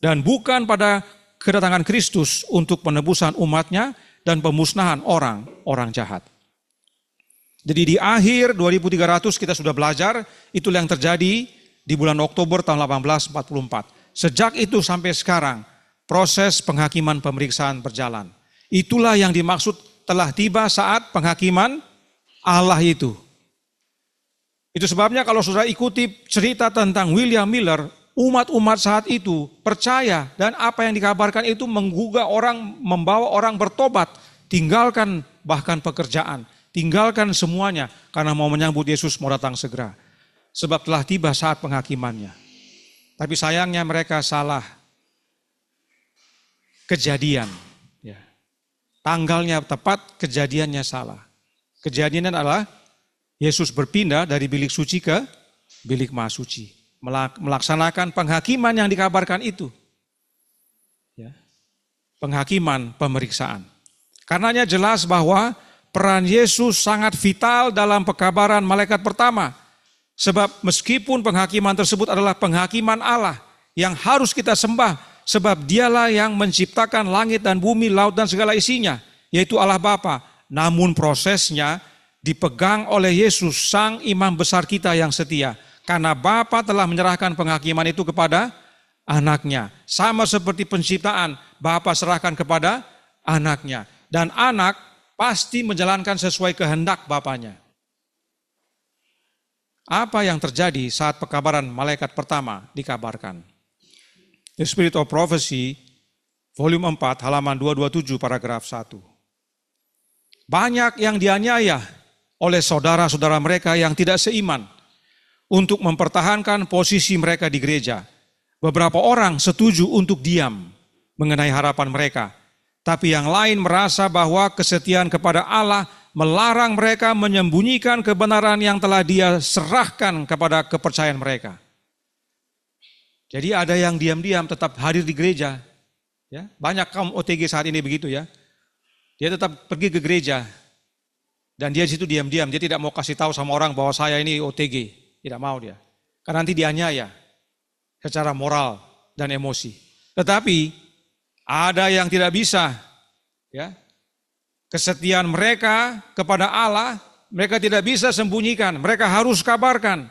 Dan bukan pada kedatangan Kristus untuk penebusan umatnya dan pemusnahan orang-orang jahat. Jadi di akhir 2300 kita sudah belajar, itulah yang terjadi di bulan Oktober tahun 1844. Sejak itu sampai sekarang, proses penghakiman pemeriksaan berjalan. Itulah yang dimaksud telah tiba saat penghakiman Allah itu. Itu sebabnya kalau sudah ikuti cerita tentang William Miller, umat-umat saat itu percaya dan apa yang dikabarkan itu menggugah orang, membawa orang bertobat, tinggalkan bahkan pekerjaan, tinggalkan semuanya karena mau menyambut Yesus mau datang segera. Sebab telah tiba saat penghakimannya. Tapi sayangnya mereka salah kejadian. Ya. Tanggalnya tepat, kejadiannya salah. Kejadiannya adalah Yesus berpindah dari bilik suci ke bilik maha Melaksanakan penghakiman yang dikabarkan itu. Ya. Penghakiman pemeriksaan. Karenanya jelas bahwa peran Yesus sangat vital dalam pekabaran malaikat pertama. Sebab meskipun penghakiman tersebut adalah penghakiman Allah yang harus kita sembah, sebab dialah yang menciptakan langit dan bumi, laut dan segala isinya, yaitu Allah Bapa. Namun prosesnya dipegang oleh Yesus, sang imam besar kita yang setia. Karena Bapa telah menyerahkan penghakiman itu kepada anaknya. Sama seperti penciptaan, Bapa serahkan kepada anaknya. Dan anak pasti menjalankan sesuai kehendak Bapaknya. Apa yang terjadi saat pekabaran malaikat pertama dikabarkan? The Spirit of Prophecy, volume 4, halaman 227, paragraf 1. Banyak yang dianiaya oleh saudara-saudara mereka yang tidak seiman untuk mempertahankan posisi mereka di gereja. Beberapa orang setuju untuk diam mengenai harapan mereka, tapi yang lain merasa bahwa kesetiaan kepada Allah melarang mereka menyembunyikan kebenaran yang telah Dia serahkan kepada kepercayaan mereka. Jadi ada yang diam-diam tetap hadir di gereja. Ya, banyak kaum OTG saat ini begitu ya. Dia tetap pergi ke gereja. Dan dia di situ diam-diam, dia tidak mau kasih tahu sama orang bahwa saya ini OTG. Tidak mau dia. Karena nanti dia dianiaya secara moral dan emosi. Tetapi ada yang tidak bisa ya. Kesetiaan mereka kepada Allah mereka tidak bisa sembunyikan, mereka harus kabarkan.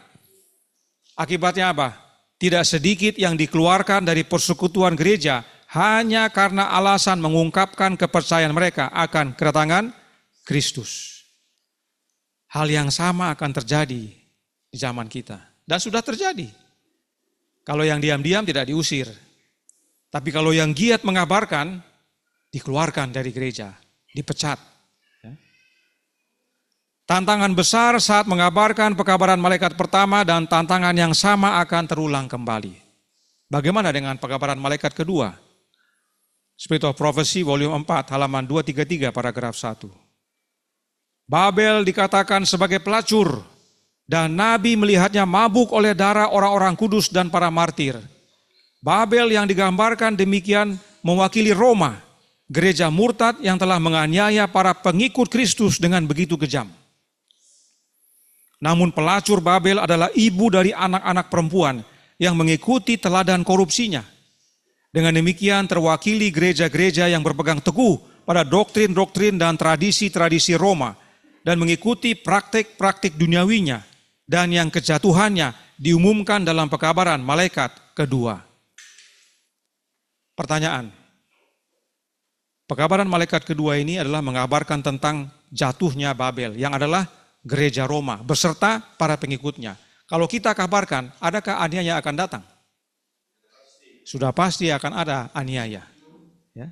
Akibatnya apa? Tidak sedikit yang dikeluarkan dari persekutuan gereja hanya karena alasan mengungkapkan kepercayaan mereka akan kedatangan Kristus. Hal yang sama akan terjadi di zaman kita dan sudah terjadi. Kalau yang diam-diam tidak diusir, tapi kalau yang giat mengabarkan dikeluarkan dari gereja, dipecat, Tantangan besar saat mengabarkan pekabaran malaikat pertama dan tantangan yang sama akan terulang kembali. Bagaimana dengan pekabaran malaikat kedua? Spirit of Prophecy volume 4 halaman 233 paragraf 1. Babel dikatakan sebagai pelacur dan nabi melihatnya mabuk oleh darah orang-orang kudus dan para martir. Babel yang digambarkan demikian mewakili Roma, gereja murtad yang telah menganiaya para pengikut Kristus dengan begitu kejam. Namun pelacur Babel adalah ibu dari anak-anak perempuan yang mengikuti teladan korupsinya. Dengan demikian terwakili gereja-gereja yang berpegang teguh pada doktrin-doktrin dan tradisi-tradisi Roma dan mengikuti praktik-praktik duniawinya dan yang kejatuhannya diumumkan dalam pekabaran malaikat kedua. Pertanyaan. Pekabaran malaikat kedua ini adalah mengabarkan tentang jatuhnya Babel yang adalah gereja Roma beserta para pengikutnya. Kalau kita kabarkan, adakah aniaya akan datang? Sudah pasti akan ada aniaya. Ya.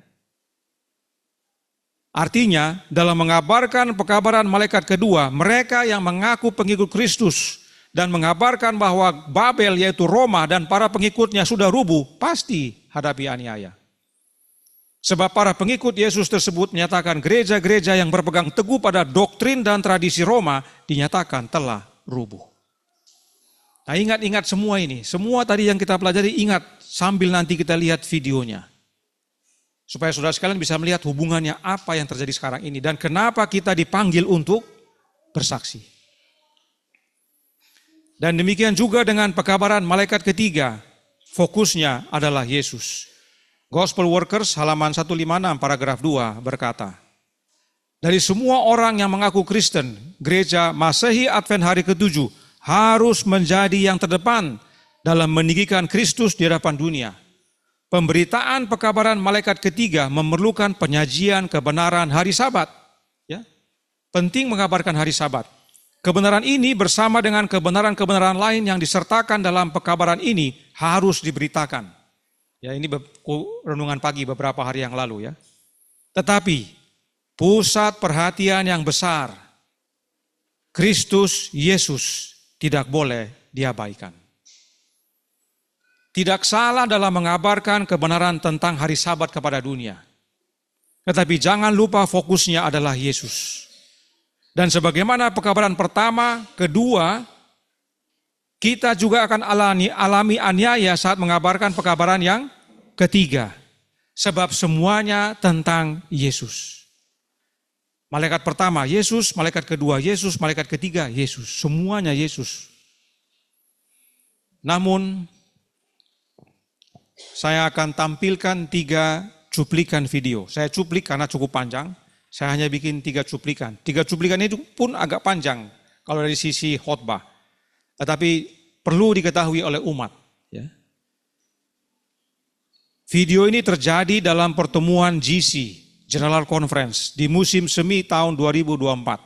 Artinya, dalam mengabarkan pekabaran malaikat kedua, mereka yang mengaku pengikut Kristus dan mengabarkan bahwa Babel yaitu Roma dan para pengikutnya sudah rubuh, pasti hadapi aniaya. Sebab para pengikut Yesus tersebut menyatakan gereja-gereja yang berpegang teguh pada doktrin dan tradisi Roma dinyatakan telah rubuh. Nah ingat-ingat semua ini, semua tadi yang kita pelajari ingat sambil nanti kita lihat videonya. Supaya saudara sekalian bisa melihat hubungannya apa yang terjadi sekarang ini dan kenapa kita dipanggil untuk bersaksi. Dan demikian juga dengan pekabaran malaikat ketiga, fokusnya adalah Yesus. Gospel Workers halaman 156 paragraf 2 berkata, dari semua orang yang mengaku Kristen, gereja Masehi Advent hari ke-7 harus menjadi yang terdepan dalam meninggikan Kristus di hadapan dunia. Pemberitaan pekabaran malaikat ketiga memerlukan penyajian kebenaran hari sabat. Ya. Penting mengabarkan hari sabat. Kebenaran ini bersama dengan kebenaran-kebenaran lain yang disertakan dalam pekabaran ini harus diberitakan. Ya, ini renungan pagi beberapa hari yang lalu ya. Tetapi pusat perhatian yang besar Kristus Yesus tidak boleh diabaikan. Tidak salah dalam mengabarkan kebenaran tentang hari Sabat kepada dunia. Tetapi jangan lupa fokusnya adalah Yesus. Dan sebagaimana pekabaran pertama, kedua, kita juga akan alami, alami aniaya saat mengabarkan pekabaran yang ketiga. Sebab semuanya tentang Yesus. Malaikat pertama Yesus, malaikat kedua Yesus, malaikat ketiga Yesus. Semuanya Yesus. Namun saya akan tampilkan tiga cuplikan video. Saya cuplik karena cukup panjang. Saya hanya bikin tiga cuplikan. Tiga cuplikan itu pun agak panjang kalau dari sisi khotbah tetapi perlu diketahui oleh umat. Ya. Video ini terjadi dalam pertemuan GC, General Conference, di musim semi tahun 2024,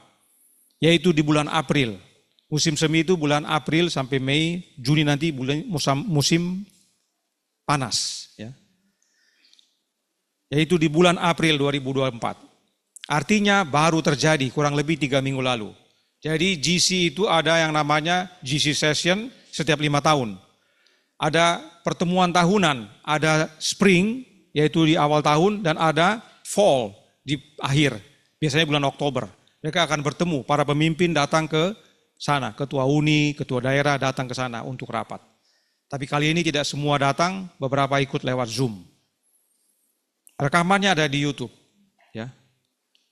yaitu di bulan April. Musim semi itu bulan April sampai Mei, Juni nanti bulan musim, musim panas. Ya. Yaitu di bulan April 2024. Artinya baru terjadi kurang lebih tiga minggu lalu. Jadi GC itu ada yang namanya GC session setiap lima tahun. Ada pertemuan tahunan, ada spring yaitu di awal tahun dan ada fall di akhir, biasanya bulan Oktober. Mereka akan bertemu, para pemimpin datang ke sana, ketua uni, ketua daerah datang ke sana untuk rapat. Tapi kali ini tidak semua datang, beberapa ikut lewat Zoom. Rekamannya ada di YouTube, ya.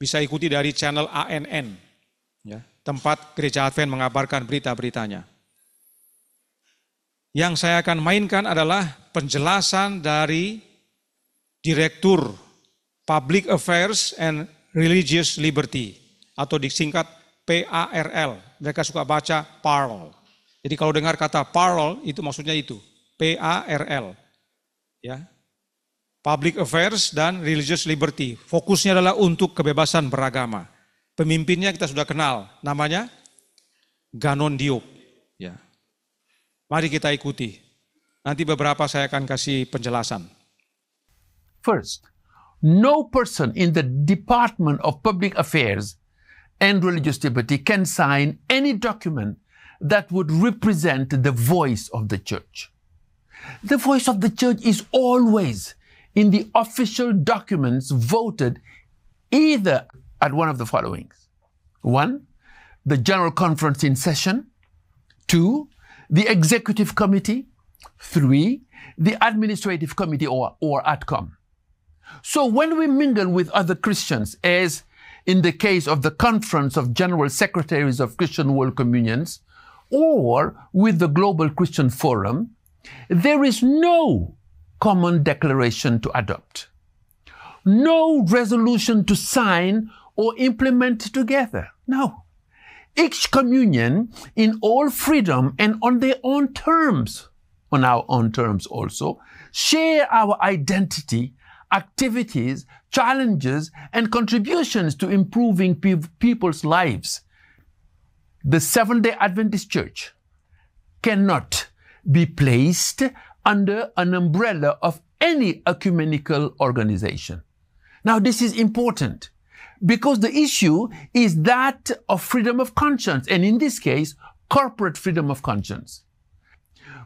Bisa ikuti dari channel ANN, tempat gereja Advent mengabarkan berita-beritanya. Yang saya akan mainkan adalah penjelasan dari Direktur Public Affairs and Religious Liberty atau disingkat PARL. Mereka suka baca PARL. Jadi kalau dengar kata PARL itu maksudnya itu, PARL. Ya. Public Affairs dan Religious Liberty. Fokusnya adalah untuk kebebasan beragama. Pemimpinnya kita sudah kenal, namanya Ganon Diop. Ya. Mari kita ikuti. Nanti beberapa saya akan kasih penjelasan. First, no person in the Department of Public Affairs and Religious Liberty can sign any document that would represent the voice of the church. The voice of the church is always in the official documents voted either at one of the following. One, the General Conference in session. Two, the Executive Committee. Three, the Administrative Committee or, or ATCOM. So when we mingle with other Christians, as in the case of the Conference of General Secretaries of Christian World Communions, or with the Global Christian Forum, there is no common declaration to adopt, no resolution to sign or implement together. No. Each communion in all freedom and on their own terms, on our own terms also, share our identity, activities, challenges, and contributions to improving pe people's lives. The Seventh day Adventist Church cannot be placed under an umbrella of any ecumenical organization. Now, this is important because the issue is that of freedom of conscience, and in this case, corporate freedom of conscience.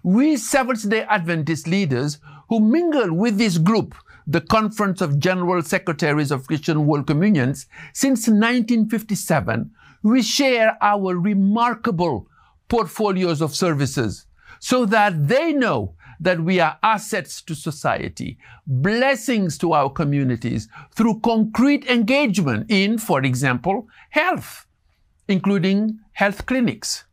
We Seventh day Adventist leaders who mingle with this group, the Conference of General Secretaries of Christian World Communions, since 1957, we share our remarkable portfolios of services so that they know that we are assets to society, blessings to our communities through concrete engagement in, for example, health, including health clinics,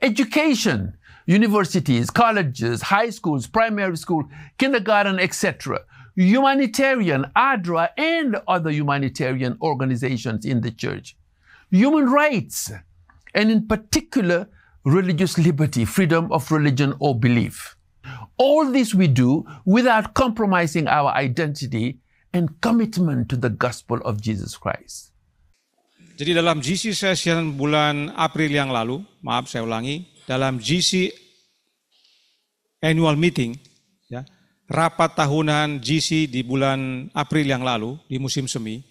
education, universities, colleges, high schools, primary school, kindergarten, etc., humanitarian, ADRA, and other humanitarian organizations in the church, human rights, and in particular, religious liberty, freedom of religion or belief. All this we do without compromising our identity and commitment to the gospel of Jesus Christ. Jadi dalam GC session bulan April yang lalu, maaf saya ulangi, dalam GC annual meeting, ya, rapat tahunan GC di bulan April yang lalu di musim semi,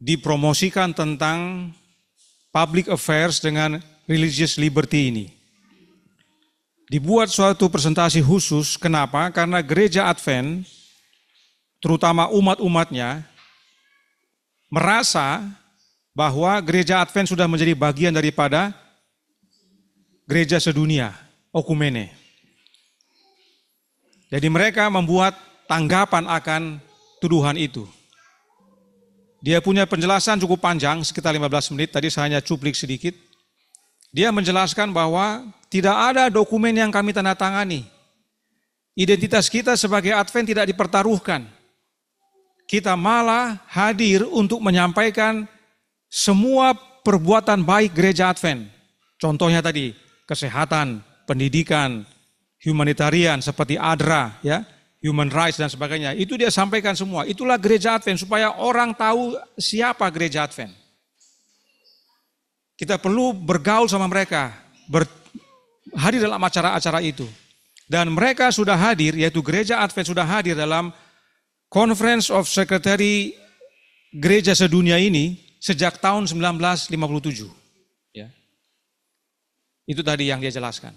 dipromosikan tentang public affairs dengan religious liberty ini dibuat suatu presentasi khusus. Kenapa? Karena gereja Advent, terutama umat-umatnya, merasa bahwa gereja Advent sudah menjadi bagian daripada gereja sedunia, okumene. Jadi mereka membuat tanggapan akan tuduhan itu. Dia punya penjelasan cukup panjang, sekitar 15 menit, tadi saya hanya cuplik sedikit. Dia menjelaskan bahwa tidak ada dokumen yang kami tanda tangani. Identitas kita sebagai Advent tidak dipertaruhkan. Kita malah hadir untuk menyampaikan semua perbuatan baik gereja Advent. Contohnya tadi, kesehatan, pendidikan, humanitarian seperti ADRA, ya, human rights dan sebagainya. Itu dia sampaikan semua. Itulah gereja Advent supaya orang tahu siapa gereja Advent. Kita perlu bergaul sama mereka, hadir dalam acara-acara itu. Dan mereka sudah hadir, yaitu gereja Advent sudah hadir dalam Conference of Secretary Gereja Sedunia ini sejak tahun 1957. Ya. Itu tadi yang dia jelaskan.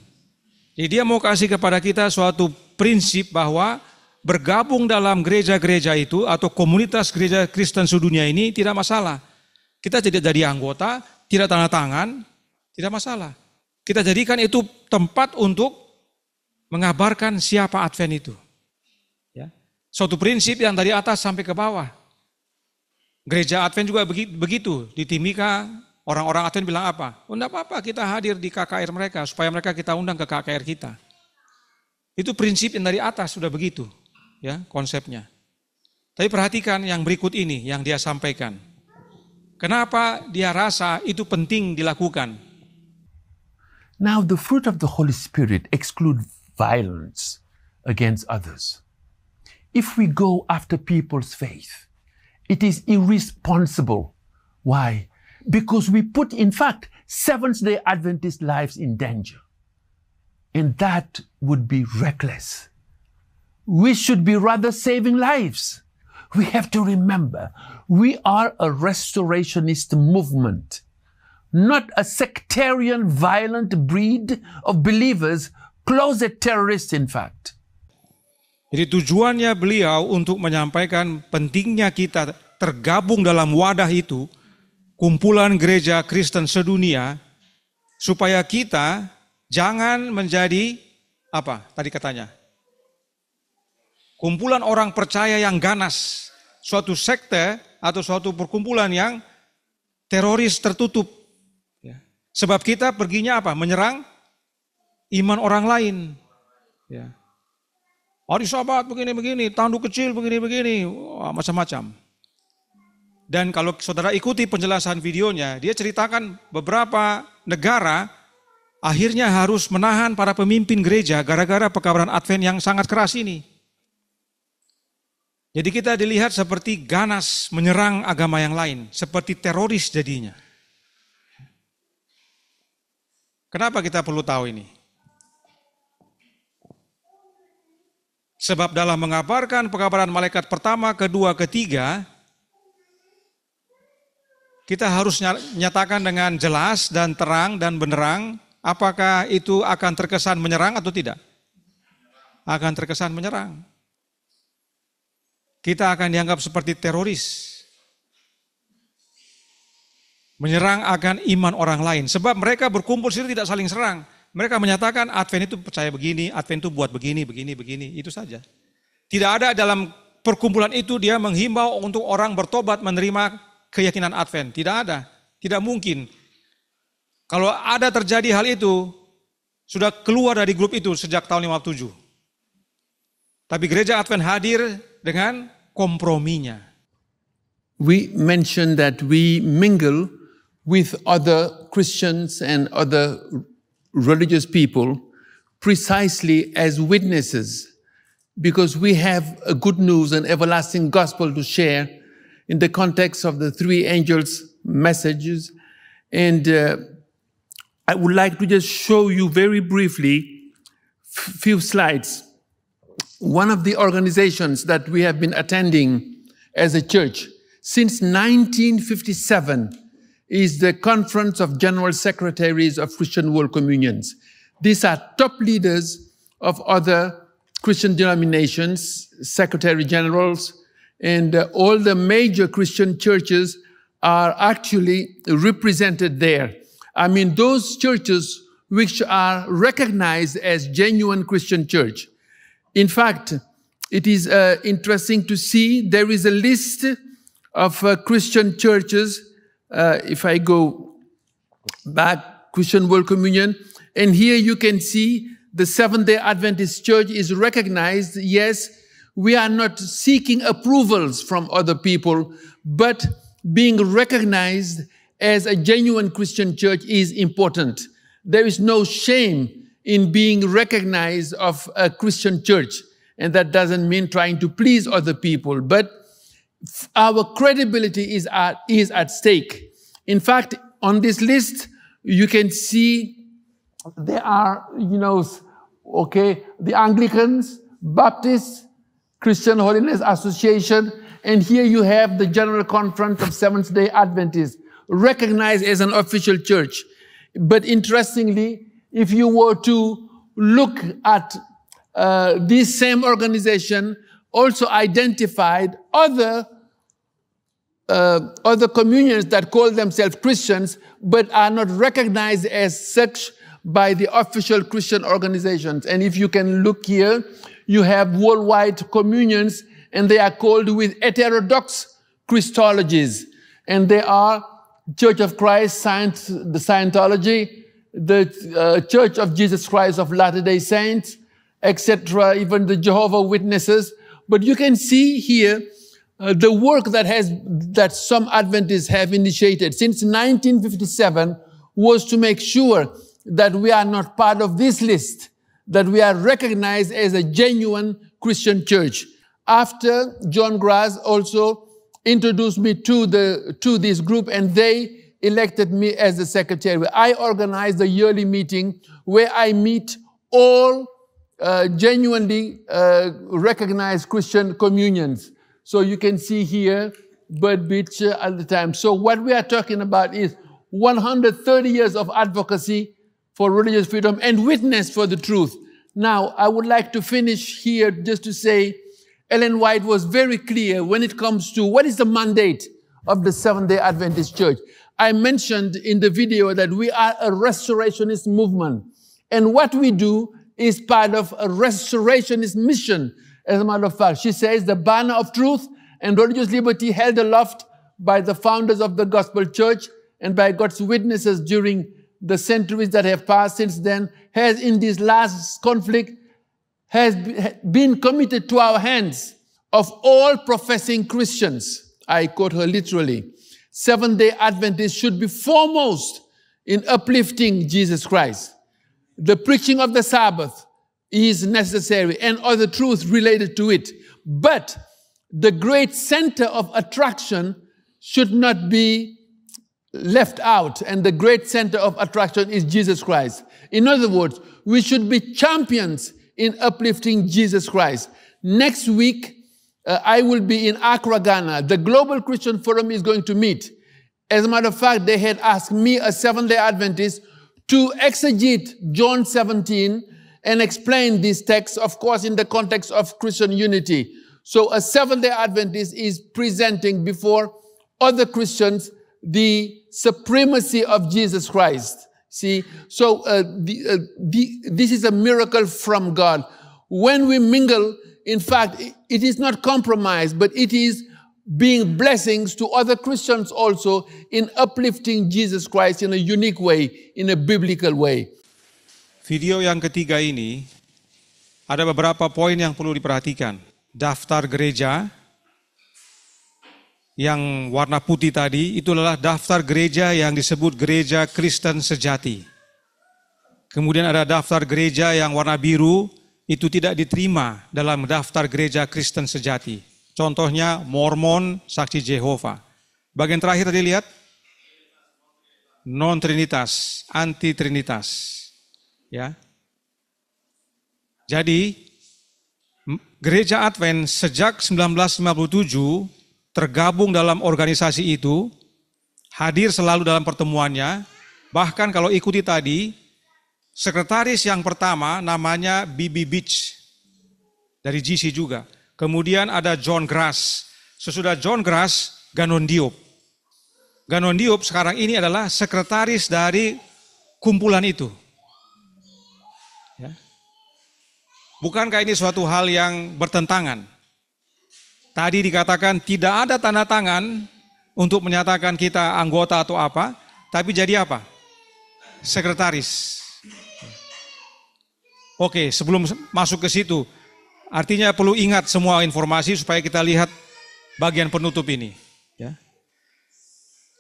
Jadi dia mau kasih kepada kita suatu prinsip bahwa bergabung dalam gereja-gereja itu atau komunitas gereja Kristen sedunia ini tidak masalah. Kita tidak jadi anggota, tidak tanda tangan, tidak masalah. Kita jadikan itu tempat untuk mengabarkan siapa Advent itu. Ya. Suatu prinsip yang dari atas sampai ke bawah. Gereja Advent juga begitu. Di Timika, orang-orang Advent bilang apa? Oh, enggak apa-apa, kita hadir di KKR mereka, supaya mereka kita undang ke KKR kita. Itu prinsip yang dari atas sudah begitu, ya konsepnya. Tapi perhatikan yang berikut ini yang dia sampaikan. Kenapa dia rasa itu penting dilakukan? Now, the fruit of the Holy Spirit exclude violence against others. If we go after people's faith, it is irresponsible. Why? Because we put, in fact, Seventh day Adventist lives in danger. And that would be reckless. We should be rather saving lives. We have to remember we are a restorationist movement. not a sectarian violent breed of believers, closet terrorists in fact. Jadi tujuannya beliau untuk menyampaikan pentingnya kita tergabung dalam wadah itu, kumpulan gereja Kristen sedunia, supaya kita jangan menjadi apa tadi katanya? Kumpulan orang percaya yang ganas, suatu sekte atau suatu perkumpulan yang teroris tertutup Sebab kita perginya apa? Menyerang iman orang lain. Ya. Hari sahabat begini-begini, tanduk kecil begini-begini, macam-macam. Dan kalau saudara ikuti penjelasan videonya, dia ceritakan beberapa negara akhirnya harus menahan para pemimpin gereja gara-gara pekabaran Advent yang sangat keras ini. Jadi kita dilihat seperti ganas menyerang agama yang lain, seperti teroris jadinya. Kenapa kita perlu tahu ini? Sebab dalam mengabarkan pengabaran malaikat pertama, kedua, ketiga, kita harus nyatakan dengan jelas dan terang dan benerang apakah itu akan terkesan menyerang atau tidak. Akan terkesan menyerang. Kita akan dianggap seperti teroris menyerang akan iman orang lain. Sebab mereka berkumpul sendiri tidak saling serang. Mereka menyatakan Advent itu percaya begini, Advent itu buat begini, begini, begini. Itu saja. Tidak ada dalam perkumpulan itu dia menghimbau untuk orang bertobat menerima keyakinan Advent. Tidak ada. Tidak mungkin. Kalau ada terjadi hal itu, sudah keluar dari grup itu sejak tahun 57. Tapi gereja Advent hadir dengan komprominya. We mentioned that we mingle with other Christians and other religious people precisely as witnesses because we have a good news and everlasting gospel to share in the context of the three angels' messages. And uh, I would like to just show you very briefly few slides. One of the organizations that we have been attending as a church since 1957 is the Conference of General Secretaries of Christian World Communions. These are top leaders of other Christian denominations, secretary generals, and uh, all the major Christian churches are actually represented there. I mean, those churches which are recognized as genuine Christian church. In fact, it is uh, interesting to see there is a list of uh, Christian churches uh, if I go back, Christian World Communion, and here you can see the Seventh day Adventist Church is recognized. Yes, we are not seeking approvals from other people, but being recognized as a genuine Christian church is important. There is no shame in being recognized of a Christian church. And that doesn't mean trying to please other people, but our credibility is at, is at stake. In fact, on this list, you can see there are, you know, okay, the Anglicans, Baptists, Christian Holiness Association, and here you have the General Conference of Seventh day Adventists, recognized as an official church. But interestingly, if you were to look at uh, this same organization, also identified other uh, other communions that call themselves Christians but are not recognized as such by the official Christian organizations. And if you can look here, you have worldwide communions and they are called with heterodox Christologies. And they are Church of Christ, Science, the Scientology, the uh, Church of Jesus Christ of Latter-day Saints, etc., even the Jehovah Witnesses. But you can see here uh, the work that has, that some Adventists have initiated since 1957 was to make sure that we are not part of this list, that we are recognized as a genuine Christian church. After John Grass also introduced me to the, to this group and they elected me as the secretary. I organize the yearly meeting where I meet all uh, genuinely uh, recognized Christian communions. So you can see here, bird beach uh, at the time. So what we are talking about is 130 years of advocacy for religious freedom and witness for the truth. Now, I would like to finish here just to say Ellen White was very clear when it comes to what is the mandate of the Seventh day Adventist Church. I mentioned in the video that we are a restorationist movement. And what we do is part of a restorationist mission as a matter of fact, she says the banner of truth and religious liberty held aloft by the founders of the gospel church and by God's witnesses during the centuries that have passed since then has in this last conflict has been committed to our hands of all professing Christians. I quote her literally. Seventh day Adventists should be foremost in uplifting Jesus Christ. The preaching of the Sabbath, is necessary and other truths related to it. But the great center of attraction should not be left out, and the great center of attraction is Jesus Christ. In other words, we should be champions in uplifting Jesus Christ. Next week, uh, I will be in Accra, Ghana. The Global Christian Forum is going to meet. As a matter of fact, they had asked me, a Seventh day Adventist, to exegete John 17 and explain these texts, of course, in the context of Christian unity. So a Seventh-day Adventist is presenting before other Christians the supremacy of Jesus Christ. See, so uh, the, uh, the, this is a miracle from God. When we mingle, in fact, it is not compromise, but it is being blessings to other Christians also in uplifting Jesus Christ in a unique way, in a biblical way. Video yang ketiga ini ada beberapa poin yang perlu diperhatikan. Daftar gereja yang warna putih tadi itu adalah daftar gereja yang disebut gereja Kristen sejati. Kemudian ada daftar gereja yang warna biru itu tidak diterima dalam daftar gereja Kristen sejati. Contohnya Mormon, Saksi Jehova. Bagian terakhir tadi lihat non trinitas, anti trinitas. Ya. Jadi Gereja Advent sejak 1957 tergabung dalam organisasi itu, hadir selalu dalam pertemuannya. Bahkan kalau ikuti tadi, sekretaris yang pertama namanya Bibi Beach dari GC juga. Kemudian ada John Grass. Sesudah John Grass, Ganon Diop. Ganon Diop sekarang ini adalah sekretaris dari kumpulan itu. Bukankah ini suatu hal yang bertentangan? Tadi dikatakan tidak ada tanda tangan untuk menyatakan kita anggota atau apa, tapi jadi apa? Sekretaris. Oke, sebelum masuk ke situ, artinya perlu ingat semua informasi supaya kita lihat bagian penutup ini. Ya.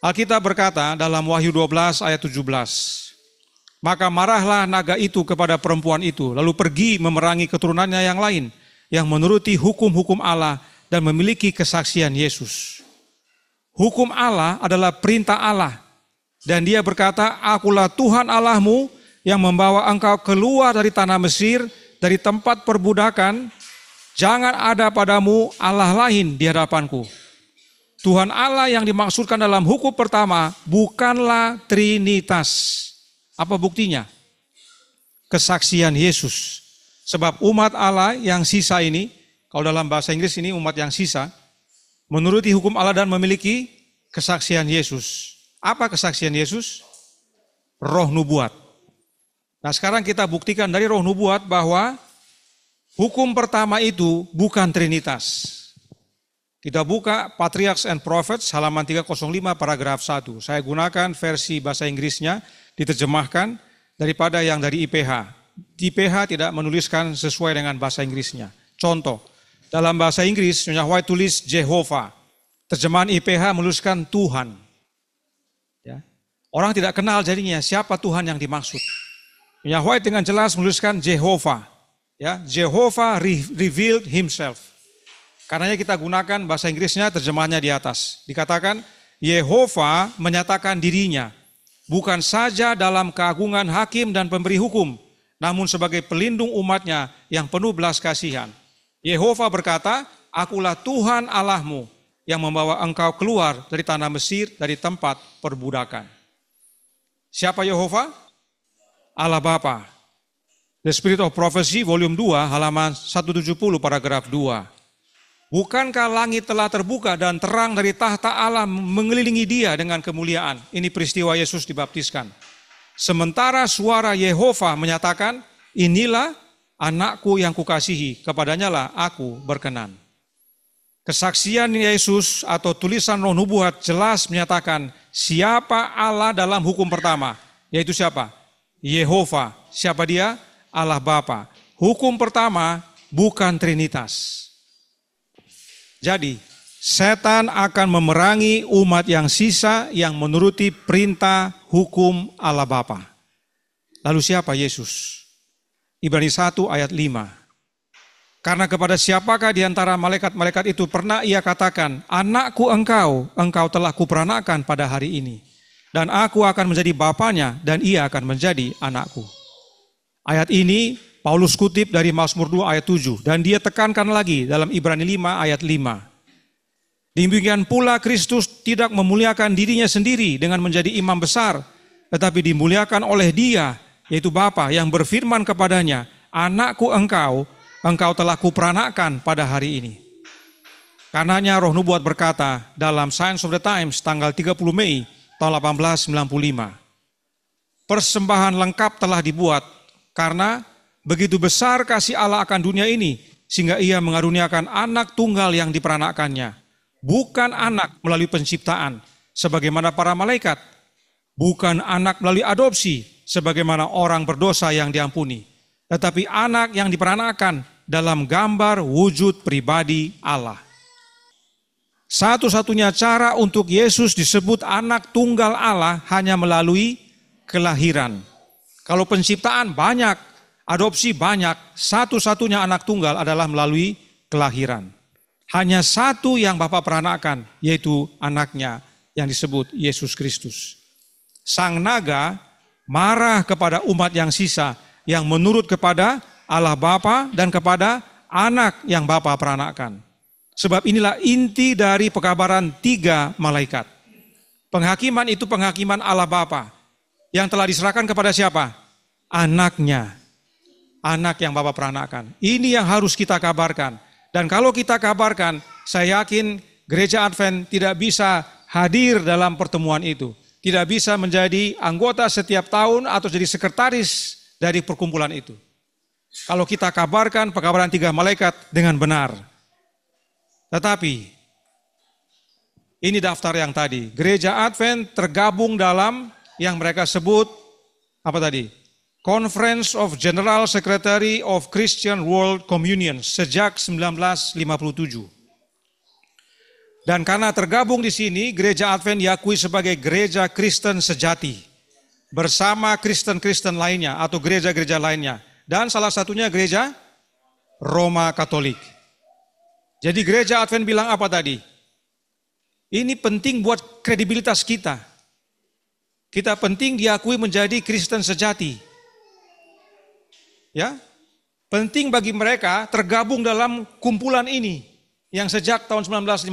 Alkitab berkata dalam Wahyu 12 ayat 17, maka marahlah naga itu kepada perempuan itu, lalu pergi memerangi keturunannya yang lain, yang menuruti hukum-hukum Allah dan memiliki kesaksian Yesus. Hukum Allah adalah perintah Allah, dan dia berkata, Akulah Tuhan Allahmu yang membawa engkau keluar dari tanah Mesir, dari tempat perbudakan, jangan ada padamu Allah lain di hadapanku. Tuhan Allah yang dimaksudkan dalam hukum pertama bukanlah Trinitas. Apa buktinya? Kesaksian Yesus. Sebab umat Allah yang sisa ini, kalau dalam bahasa Inggris ini umat yang sisa, menuruti hukum Allah dan memiliki kesaksian Yesus. Apa kesaksian Yesus? Roh nubuat. Nah sekarang kita buktikan dari roh nubuat bahwa hukum pertama itu bukan Trinitas. Kita buka Patriarchs and Prophets halaman 305 paragraf 1. Saya gunakan versi bahasa Inggrisnya diterjemahkan daripada yang dari IPH. IPH tidak menuliskan sesuai dengan bahasa Inggrisnya. Contoh, dalam bahasa Inggris Nyonya White tulis Jehovah. Terjemahan IPH menuliskan Tuhan. Ya. Orang tidak kenal jadinya siapa Tuhan yang dimaksud. Nyonya White dengan jelas menuliskan Jehovah. Ya, Jehovah re revealed himself. Karenanya kita gunakan bahasa Inggrisnya terjemahannya di atas. Dikatakan Yehova menyatakan dirinya bukan saja dalam keagungan hakim dan pemberi hukum, namun sebagai pelindung umatnya yang penuh belas kasihan. Yehova berkata, Akulah Tuhan Allahmu yang membawa engkau keluar dari tanah Mesir, dari tempat perbudakan. Siapa Yehova? Allah Bapa. The Spirit of Prophecy, volume 2, halaman 170, paragraf 2. Bukankah langit telah terbuka dan terang dari tahta Allah mengelilingi dia dengan kemuliaan? Ini peristiwa Yesus dibaptiskan. Sementara suara Yehova menyatakan, inilah anakku yang kukasihi, kepadanya lah aku berkenan. Kesaksian Yesus atau tulisan roh nubuat jelas menyatakan siapa Allah dalam hukum pertama, yaitu siapa? Yehova. Siapa dia? Allah Bapa. Hukum pertama bukan Trinitas jadi, setan akan memerangi umat yang sisa yang menuruti perintah hukum Allah Bapa. Lalu siapa Yesus? Ibrani 1 ayat 5. Karena kepada siapakah di antara malaikat-malaikat itu pernah ia katakan, Anakku engkau, engkau telah kuperanakan pada hari ini. Dan aku akan menjadi Bapanya dan ia akan menjadi anakku. Ayat ini Paulus kutip dari Mazmur 2 ayat 7 dan dia tekankan lagi dalam Ibrani 5 ayat 5. Demikian pula Kristus tidak memuliakan dirinya sendiri dengan menjadi imam besar, tetapi dimuliakan oleh Dia, yaitu Bapa yang berfirman kepadanya, "Anakku engkau, engkau telah kuperanakan pada hari ini." Karenanya Roh Nubuat berkata dalam Science of the Times tanggal 30 Mei tahun 1895, persembahan lengkap telah dibuat karena Begitu besar kasih Allah akan dunia ini, sehingga ia mengaruniakan anak tunggal yang diperanakannya. Bukan anak melalui penciptaan, sebagaimana para malaikat. Bukan anak melalui adopsi, sebagaimana orang berdosa yang diampuni. Tetapi anak yang diperanakan dalam gambar wujud pribadi Allah. Satu-satunya cara untuk Yesus disebut anak tunggal Allah hanya melalui kelahiran. Kalau penciptaan banyak, adopsi banyak, satu-satunya anak tunggal adalah melalui kelahiran. Hanya satu yang Bapak peranakan, yaitu anaknya yang disebut Yesus Kristus. Sang naga marah kepada umat yang sisa, yang menurut kepada Allah Bapa dan kepada anak yang Bapa peranakan. Sebab inilah inti dari pekabaran tiga malaikat. Penghakiman itu penghakiman Allah Bapa yang telah diserahkan kepada siapa? Anaknya, anak yang Bapak peranakan. Ini yang harus kita kabarkan. Dan kalau kita kabarkan, saya yakin gereja Advent tidak bisa hadir dalam pertemuan itu. Tidak bisa menjadi anggota setiap tahun atau jadi sekretaris dari perkumpulan itu. Kalau kita kabarkan pekabaran tiga malaikat dengan benar. Tetapi, ini daftar yang tadi. Gereja Advent tergabung dalam yang mereka sebut, apa tadi? Conference of General Secretary of Christian World Communion sejak 1957. Dan karena tergabung di sini, Gereja Advent diakui sebagai gereja Kristen sejati bersama Kristen-Kristen lainnya atau gereja-gereja lainnya. Dan salah satunya gereja Roma Katolik. Jadi gereja Advent bilang apa tadi? Ini penting buat kredibilitas kita. Kita penting diakui menjadi Kristen sejati ya penting bagi mereka tergabung dalam kumpulan ini yang sejak tahun 1957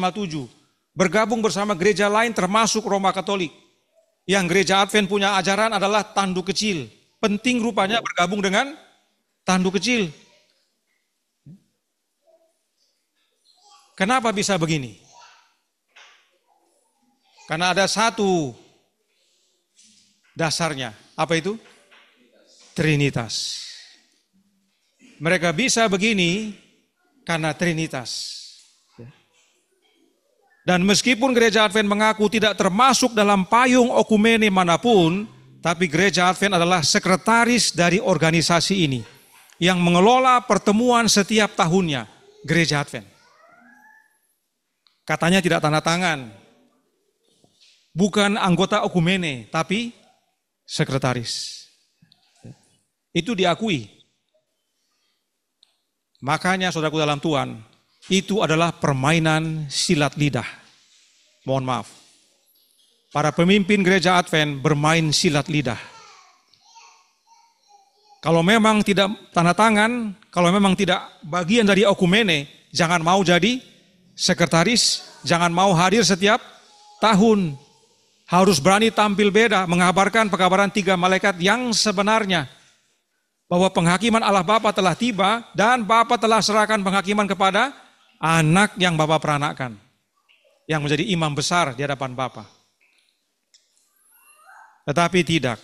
bergabung bersama gereja lain termasuk Roma Katolik. Yang gereja Advent punya ajaran adalah tandu kecil. Penting rupanya bergabung dengan tandu kecil. Kenapa bisa begini? Karena ada satu dasarnya. Apa itu? Trinitas. Mereka bisa begini karena Trinitas. Ya. Dan meskipun gereja Advent mengaku tidak termasuk dalam payung okumene manapun, tapi gereja Advent adalah sekretaris dari organisasi ini yang mengelola pertemuan setiap tahunnya, gereja Advent. Katanya tidak tanda tangan, bukan anggota okumene, tapi sekretaris. Ya. Itu diakui Makanya saudaraku dalam Tuhan, itu adalah permainan silat lidah. Mohon maaf. Para pemimpin gereja Advent bermain silat lidah. Kalau memang tidak tanda tangan, kalau memang tidak bagian dari okumene, jangan mau jadi sekretaris, jangan mau hadir setiap tahun. Harus berani tampil beda, mengabarkan pekabaran tiga malaikat yang sebenarnya bahwa penghakiman Allah Bapa telah tiba dan Bapa telah serahkan penghakiman kepada anak yang Bapa peranakan yang menjadi imam besar di hadapan Bapa. Tetapi tidak.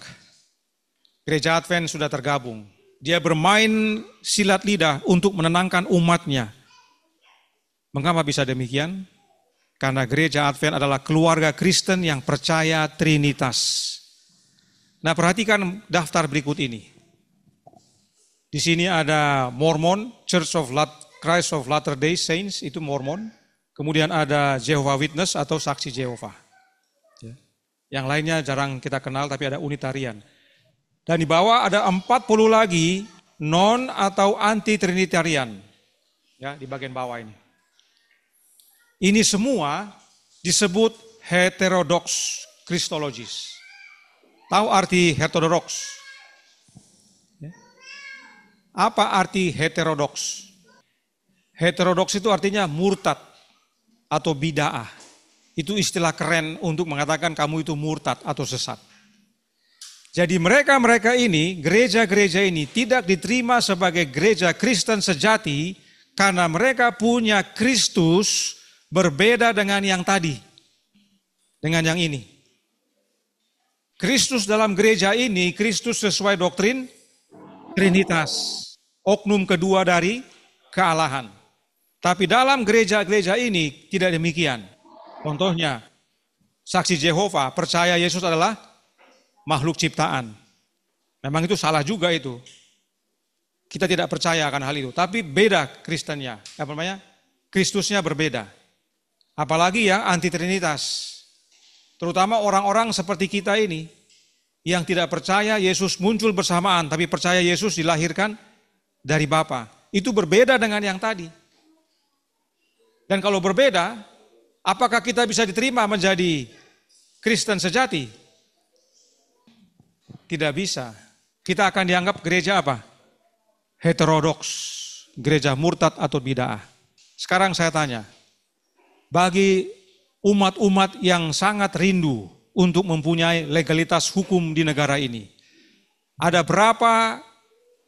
Gereja Advent sudah tergabung. Dia bermain silat lidah untuk menenangkan umatnya. Mengapa bisa demikian? Karena gereja Advent adalah keluarga Kristen yang percaya Trinitas. Nah perhatikan daftar berikut ini. Di sini ada Mormon, Church of Lat Christ of Latter-day Saints, itu Mormon. Kemudian ada Jehovah Witness atau Saksi Jehovah. Ya. Yang lainnya jarang kita kenal tapi ada Unitarian. Dan di bawah ada 40 lagi non atau anti Trinitarian. Ya, di bagian bawah ini. Ini semua disebut heterodox Christologies. Tahu arti heterodox? Apa arti heterodoks? Heterodoks itu artinya murtad atau bid'ah. Itu istilah keren untuk mengatakan kamu itu murtad atau sesat. Jadi mereka-mereka ini, gereja-gereja ini tidak diterima sebagai gereja Kristen sejati karena mereka punya Kristus berbeda dengan yang tadi, dengan yang ini. Kristus dalam gereja ini, Kristus sesuai doktrin Trinitas oknum kedua dari kealahan. Tapi dalam gereja-gereja ini tidak demikian. Contohnya, saksi Jehova percaya Yesus adalah makhluk ciptaan. Memang itu salah juga itu. Kita tidak percaya akan hal itu. Tapi beda Kristennya. Apa namanya? Kristusnya berbeda. Apalagi yang anti Trinitas. Terutama orang-orang seperti kita ini yang tidak percaya Yesus muncul bersamaan, tapi percaya Yesus dilahirkan dari Bapa. Itu berbeda dengan yang tadi. Dan kalau berbeda, apakah kita bisa diterima menjadi Kristen sejati? Tidak bisa. Kita akan dianggap gereja apa? Heterodoks, gereja murtad atau bid'ah. Sekarang saya tanya, bagi umat-umat yang sangat rindu untuk mempunyai legalitas hukum di negara ini, ada berapa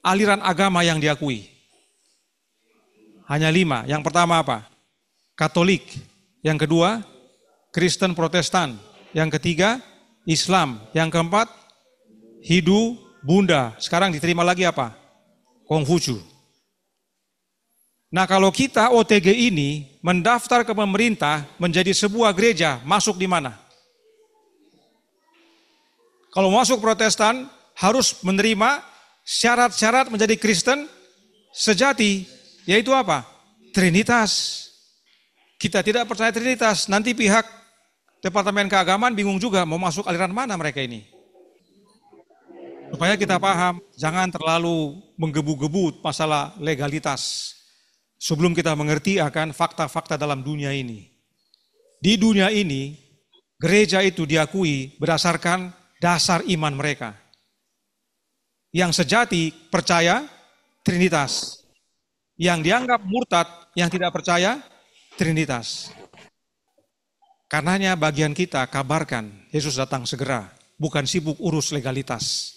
aliran agama yang diakui. Hanya lima. Yang pertama apa? Katolik. Yang kedua, Kristen Protestan. Yang ketiga, Islam. Yang keempat, Hindu, Bunda. Sekarang diterima lagi apa? Konghucu. Nah kalau kita OTG ini mendaftar ke pemerintah menjadi sebuah gereja, masuk di mana? Kalau masuk protestan harus menerima syarat-syarat menjadi Kristen sejati, yaitu apa? Trinitas. Kita tidak percaya Trinitas, nanti pihak Departemen Keagamaan bingung juga mau masuk aliran mana mereka ini. Supaya kita paham, jangan terlalu menggebu-gebu masalah legalitas. Sebelum kita mengerti akan fakta-fakta dalam dunia ini. Di dunia ini, gereja itu diakui berdasarkan dasar iman mereka. Yang sejati percaya Trinitas. Yang dianggap murtad, yang tidak percaya Trinitas. Karenanya bagian kita kabarkan Yesus datang segera, bukan sibuk urus legalitas.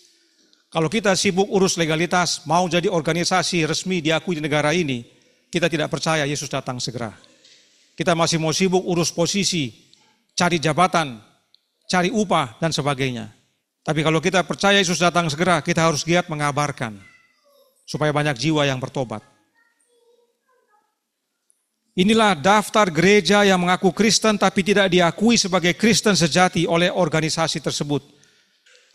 Kalau kita sibuk urus legalitas, mau jadi organisasi resmi diakui di negara ini, kita tidak percaya Yesus datang segera. Kita masih mau sibuk urus posisi, cari jabatan, cari upah, dan sebagainya. Tapi kalau kita percaya Yesus datang segera, kita harus giat mengabarkan. Supaya banyak jiwa yang bertobat. Inilah daftar gereja yang mengaku Kristen tapi tidak diakui sebagai Kristen sejati oleh organisasi tersebut.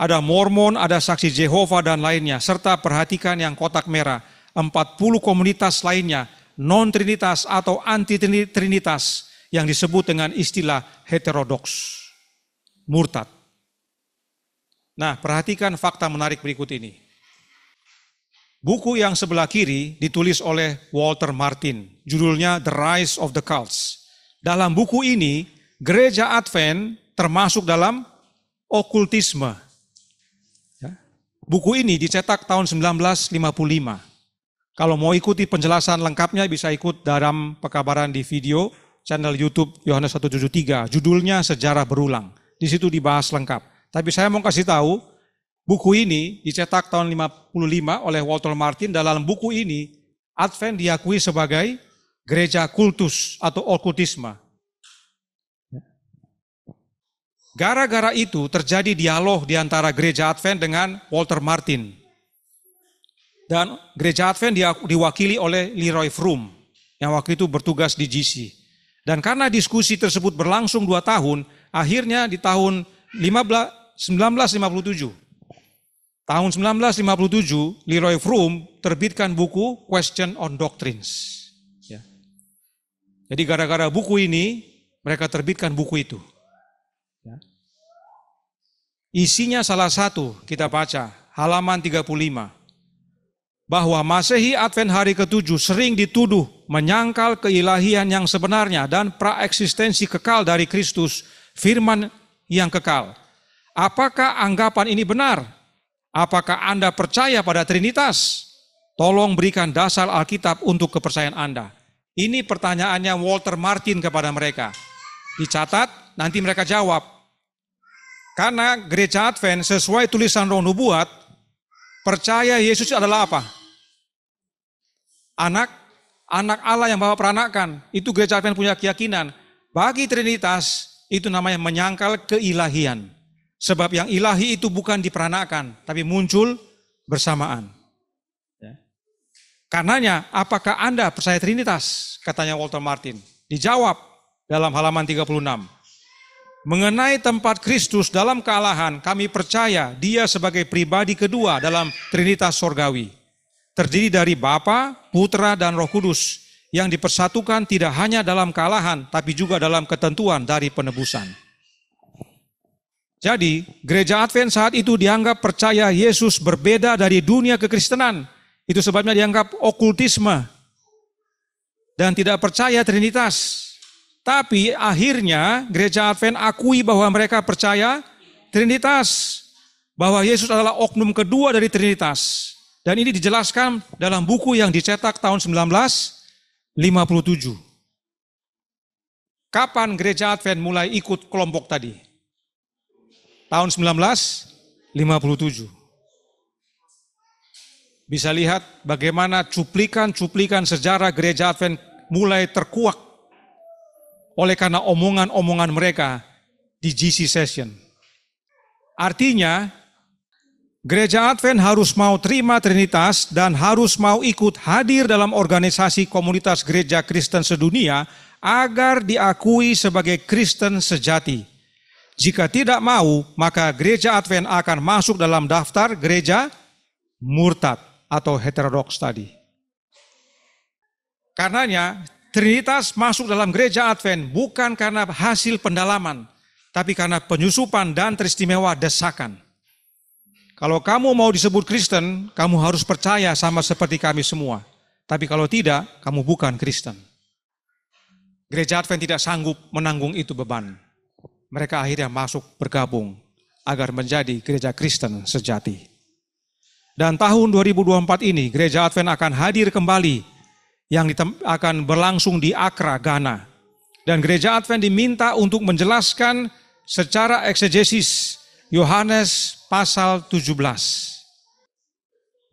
Ada Mormon, ada Saksi Jehovah dan lainnya, serta perhatikan yang kotak merah, 40 komunitas lainnya, non-trinitas atau anti-trinitas yang disebut dengan istilah heterodoks, murtad. Nah, perhatikan fakta menarik berikut ini. Buku yang sebelah kiri ditulis oleh Walter Martin, judulnya The Rise of the Cults. Dalam buku ini, gereja Advent termasuk dalam okultisme. Ya. Buku ini dicetak tahun 1955. Kalau mau ikuti penjelasan lengkapnya bisa ikut dalam pekabaran di video channel YouTube Yohanes 173. Judulnya Sejarah Berulang. Di situ dibahas lengkap. Tapi saya mau kasih tahu, buku ini dicetak tahun 55 oleh Walter Martin. Dalam buku ini, Advent diakui sebagai gereja kultus atau okultisme. Gara-gara itu terjadi dialog di antara gereja Advent dengan Walter Martin. Dan gereja Advent diwakili oleh Leroy Froome yang waktu itu bertugas di GC. Dan karena diskusi tersebut berlangsung dua tahun, akhirnya di tahun 15, 1957. Tahun 1957, Leroy Froome terbitkan buku Question on Doctrines. Ya. Jadi gara-gara buku ini, mereka terbitkan buku itu. Ya. Isinya salah satu kita baca, halaman 35. Bahwa Masehi Advent hari ketujuh sering dituduh menyangkal keilahian yang sebenarnya dan praeksistensi kekal dari Kristus, firman yang kekal. Apakah anggapan ini benar? Apakah Anda percaya pada Trinitas? Tolong berikan dasar Alkitab untuk kepercayaan Anda. Ini pertanyaannya Walter Martin kepada mereka. Dicatat, nanti mereka jawab. Karena gereja Advent sesuai tulisan roh nubuat, percaya Yesus adalah apa? Anak, anak Allah yang bawa peranakan. Itu gereja Advent punya keyakinan. Bagi Trinitas, itu namanya menyangkal keilahian. Sebab yang ilahi itu bukan diperanakan, tapi muncul bersamaan. Ya. Karenanya, apakah Anda percaya Trinitas? Katanya Walter Martin. Dijawab dalam halaman 36. Mengenai tempat Kristus dalam kealahan, kami percaya dia sebagai pribadi kedua dalam Trinitas Sorgawi. Terdiri dari Bapa, Putra, dan Roh Kudus yang dipersatukan tidak hanya dalam kealahan, tapi juga dalam ketentuan dari penebusan. Jadi, gereja Advent saat itu dianggap percaya Yesus berbeda dari dunia kekristenan. Itu sebabnya dianggap okultisme dan tidak percaya Trinitas. Tapi akhirnya gereja Advent akui bahwa mereka percaya Trinitas, bahwa Yesus adalah oknum kedua dari Trinitas. Dan ini dijelaskan dalam buku yang dicetak tahun 1957. Kapan gereja Advent mulai ikut kelompok tadi? tahun 1957. Bisa lihat bagaimana cuplikan-cuplikan sejarah gereja Advent mulai terkuak oleh karena omongan-omongan mereka di GC session. Artinya, gereja Advent harus mau terima Trinitas dan harus mau ikut hadir dalam organisasi komunitas gereja Kristen sedunia agar diakui sebagai Kristen sejati. Jika tidak mau, maka gereja Advent akan masuk dalam daftar gereja murtad atau heterodoks tadi. Karenanya, Trinitas masuk dalam gereja Advent bukan karena hasil pendalaman, tapi karena penyusupan dan teristimewa desakan. Kalau kamu mau disebut Kristen, kamu harus percaya sama seperti kami semua. Tapi kalau tidak, kamu bukan Kristen. Gereja Advent tidak sanggup menanggung itu beban mereka akhirnya masuk bergabung agar menjadi gereja Kristen sejati. Dan tahun 2024 ini gereja Advent akan hadir kembali yang akan berlangsung di Akra, Ghana. Dan gereja Advent diminta untuk menjelaskan secara eksegesis Yohanes pasal 17.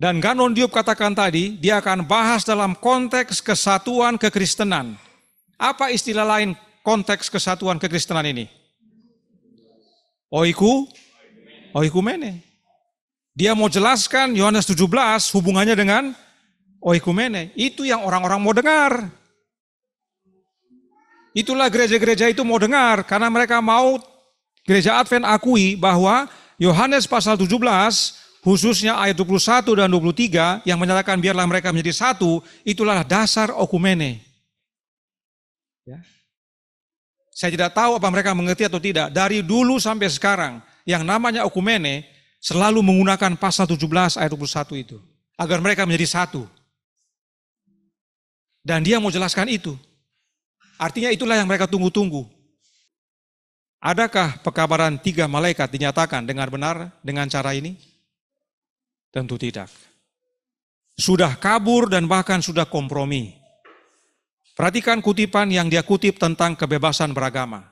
Dan Ganon Diop katakan tadi, dia akan bahas dalam konteks kesatuan kekristenan. Apa istilah lain konteks kesatuan kekristenan ini? Oiku, oikumene. Dia mau jelaskan Yohanes 17 hubungannya dengan oikumene. Itu yang orang-orang mau dengar. Itulah gereja-gereja itu mau dengar karena mereka mau gereja Advent akui bahwa Yohanes pasal 17 khususnya ayat 21 dan 23 yang menyatakan biarlah mereka menjadi satu itulah dasar okumene. Ya. Saya tidak tahu apa mereka mengerti atau tidak. Dari dulu sampai sekarang, yang namanya okumene selalu menggunakan pasal 17 ayat 21 itu. Agar mereka menjadi satu. Dan dia mau jelaskan itu. Artinya itulah yang mereka tunggu-tunggu. Adakah pekabaran tiga malaikat dinyatakan dengan benar dengan cara ini? Tentu tidak. Sudah kabur dan bahkan sudah kompromi. Perhatikan kutipan yang dia kutip tentang kebebasan beragama.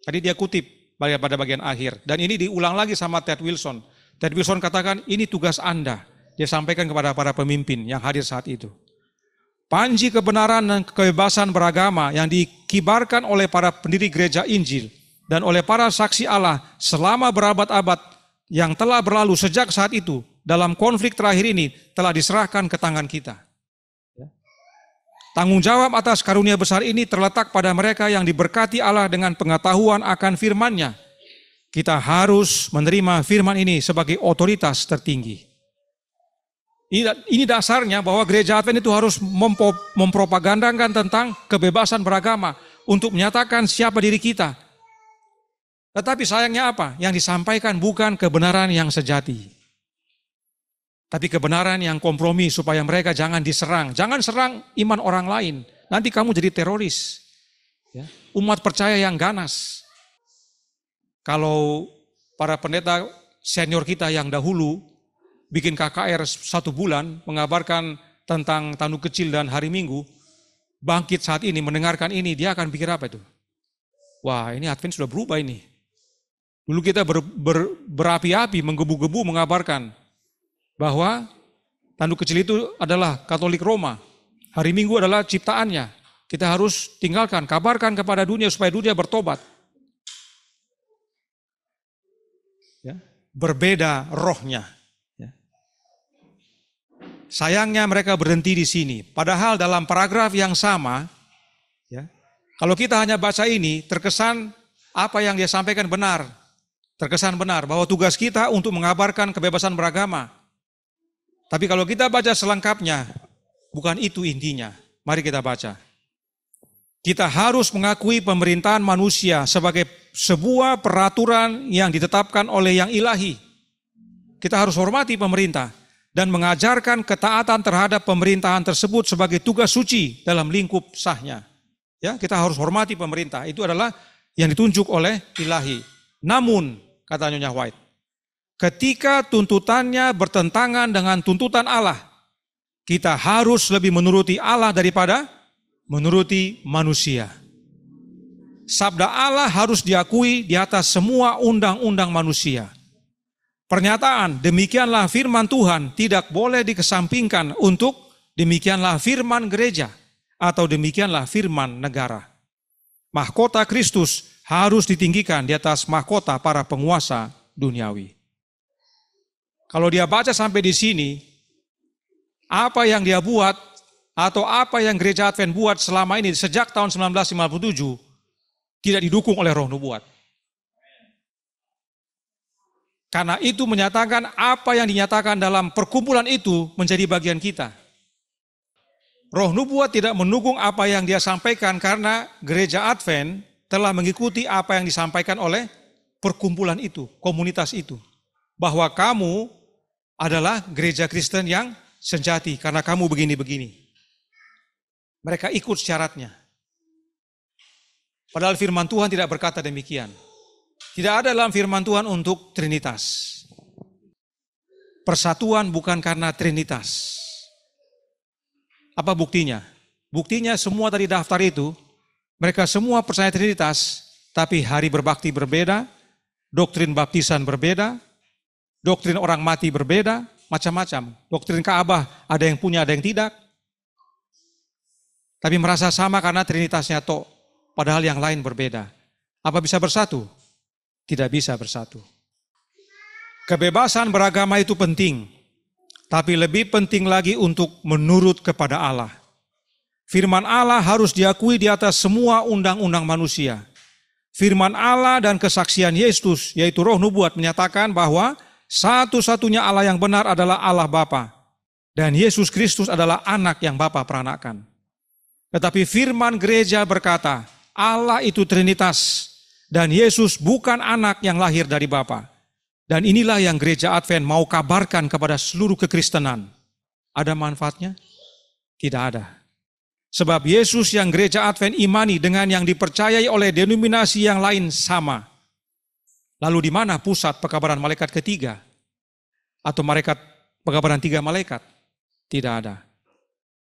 Tadi dia kutip pada bagian akhir. Dan ini diulang lagi sama Ted Wilson. Ted Wilson katakan, ini tugas Anda. Dia sampaikan kepada para pemimpin yang hadir saat itu. Panji kebenaran dan kebebasan beragama yang dikibarkan oleh para pendiri gereja Injil dan oleh para saksi Allah selama berabad-abad yang telah berlalu sejak saat itu dalam konflik terakhir ini telah diserahkan ke tangan kita. Tanggung jawab atas karunia besar ini terletak pada mereka yang diberkati Allah dengan pengetahuan akan firman-Nya. Kita harus menerima firman ini sebagai otoritas tertinggi. Ini dasarnya bahwa gereja Advent itu harus mempropagandakan tentang kebebasan beragama untuk menyatakan siapa diri kita. Tetapi sayangnya apa? Yang disampaikan bukan kebenaran yang sejati. Tapi kebenaran yang kompromi supaya mereka jangan diserang. Jangan serang iman orang lain. Nanti kamu jadi teroris. Ya. Umat percaya yang ganas. Kalau para pendeta senior kita yang dahulu bikin KKR satu bulan mengabarkan tentang tanu kecil dan hari minggu, bangkit saat ini mendengarkan ini, dia akan pikir apa itu? Wah ini Advent sudah berubah ini. Dulu kita ber, ber, berapi-api, menggebu-gebu mengabarkan bahwa tanduk kecil itu adalah Katolik Roma. Hari Minggu adalah ciptaannya. Kita harus tinggalkan, kabarkan kepada dunia supaya dunia bertobat. Ya, berbeda rohnya. Ya. Sayangnya mereka berhenti di sini. Padahal dalam paragraf yang sama, ya, kalau kita hanya baca ini, terkesan apa yang dia sampaikan benar. Terkesan benar bahwa tugas kita untuk mengabarkan kebebasan beragama. Tapi kalau kita baca selengkapnya, bukan itu intinya. Mari kita baca. Kita harus mengakui pemerintahan manusia sebagai sebuah peraturan yang ditetapkan oleh yang ilahi. Kita harus hormati pemerintah dan mengajarkan ketaatan terhadap pemerintahan tersebut sebagai tugas suci dalam lingkup sahnya. Ya, kita harus hormati pemerintah. Itu adalah yang ditunjuk oleh ilahi. Namun, kata Nyonya White, ketika tuntutannya bertentangan dengan tuntutan Allah, kita harus lebih menuruti Allah daripada menuruti manusia. Sabda Allah harus diakui di atas semua undang-undang manusia. Pernyataan demikianlah firman Tuhan tidak boleh dikesampingkan untuk demikianlah firman gereja atau demikianlah firman negara. Mahkota Kristus harus ditinggikan di atas mahkota para penguasa duniawi. Kalau dia baca sampai di sini, apa yang dia buat atau apa yang gereja Advent buat selama ini sejak tahun 1957 tidak didukung oleh roh nubuat. Karena itu menyatakan apa yang dinyatakan dalam perkumpulan itu menjadi bagian kita. Roh nubuat tidak mendukung apa yang dia sampaikan karena gereja Advent telah mengikuti apa yang disampaikan oleh perkumpulan itu, komunitas itu. Bahwa kamu adalah gereja Kristen yang sejati karena kamu begini-begini. Mereka ikut syaratnya. Padahal firman Tuhan tidak berkata demikian. Tidak ada dalam firman Tuhan untuk Trinitas. Persatuan bukan karena Trinitas. Apa buktinya? Buktinya semua tadi daftar itu, mereka semua percaya Trinitas, tapi hari berbakti berbeda, doktrin baptisan berbeda, Doktrin orang mati berbeda, macam-macam. Doktrin Kaabah ada yang punya, ada yang tidak. Tapi merasa sama karena trinitasnya tok, padahal yang lain berbeda. Apa bisa bersatu? Tidak bisa bersatu. Kebebasan beragama itu penting, tapi lebih penting lagi untuk menurut kepada Allah. Firman Allah harus diakui di atas semua undang-undang manusia. Firman Allah dan kesaksian Yesus, yaitu roh nubuat, menyatakan bahwa satu-satunya Allah yang benar adalah Allah Bapa dan Yesus Kristus adalah anak yang Bapa peranakan. Tetapi firman gereja berkata, Allah itu Trinitas dan Yesus bukan anak yang lahir dari Bapa. Dan inilah yang gereja Advent mau kabarkan kepada seluruh kekristenan. Ada manfaatnya? Tidak ada. Sebab Yesus yang gereja Advent imani dengan yang dipercayai oleh denominasi yang lain sama. Lalu di mana pusat pekabaran malaikat ketiga? Atau malaikat pekabaran tiga malaikat? Tidak ada.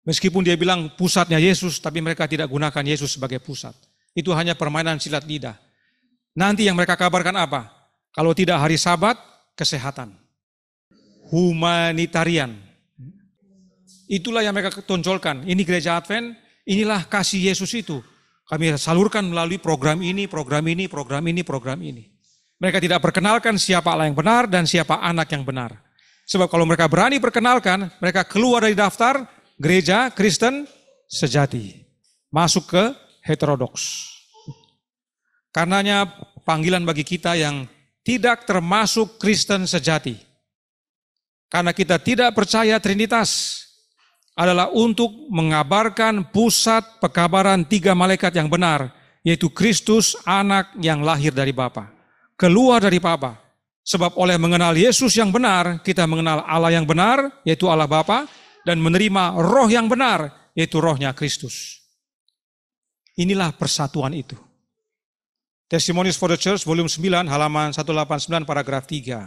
Meskipun dia bilang pusatnya Yesus, tapi mereka tidak gunakan Yesus sebagai pusat. Itu hanya permainan silat lidah. Nanti yang mereka kabarkan apa? Kalau tidak hari sabat, kesehatan. Humanitarian. Itulah yang mereka tonjolkan. Ini gereja Advent, inilah kasih Yesus itu. Kami salurkan melalui program ini, program ini, program ini, program ini. Mereka tidak perkenalkan siapa Allah yang benar dan siapa anak yang benar. Sebab kalau mereka berani perkenalkan, mereka keluar dari daftar gereja Kristen sejati. Masuk ke heterodoks. Karenanya panggilan bagi kita yang tidak termasuk Kristen sejati. Karena kita tidak percaya Trinitas adalah untuk mengabarkan pusat pekabaran tiga malaikat yang benar, yaitu Kristus anak yang lahir dari Bapa keluar dari Bapa. Sebab oleh mengenal Yesus yang benar, kita mengenal Allah yang benar, yaitu Allah Bapa, dan menerima roh yang benar, yaitu rohnya Kristus. Inilah persatuan itu. Testimonies for the Church, volume 9, halaman 189, paragraf 3.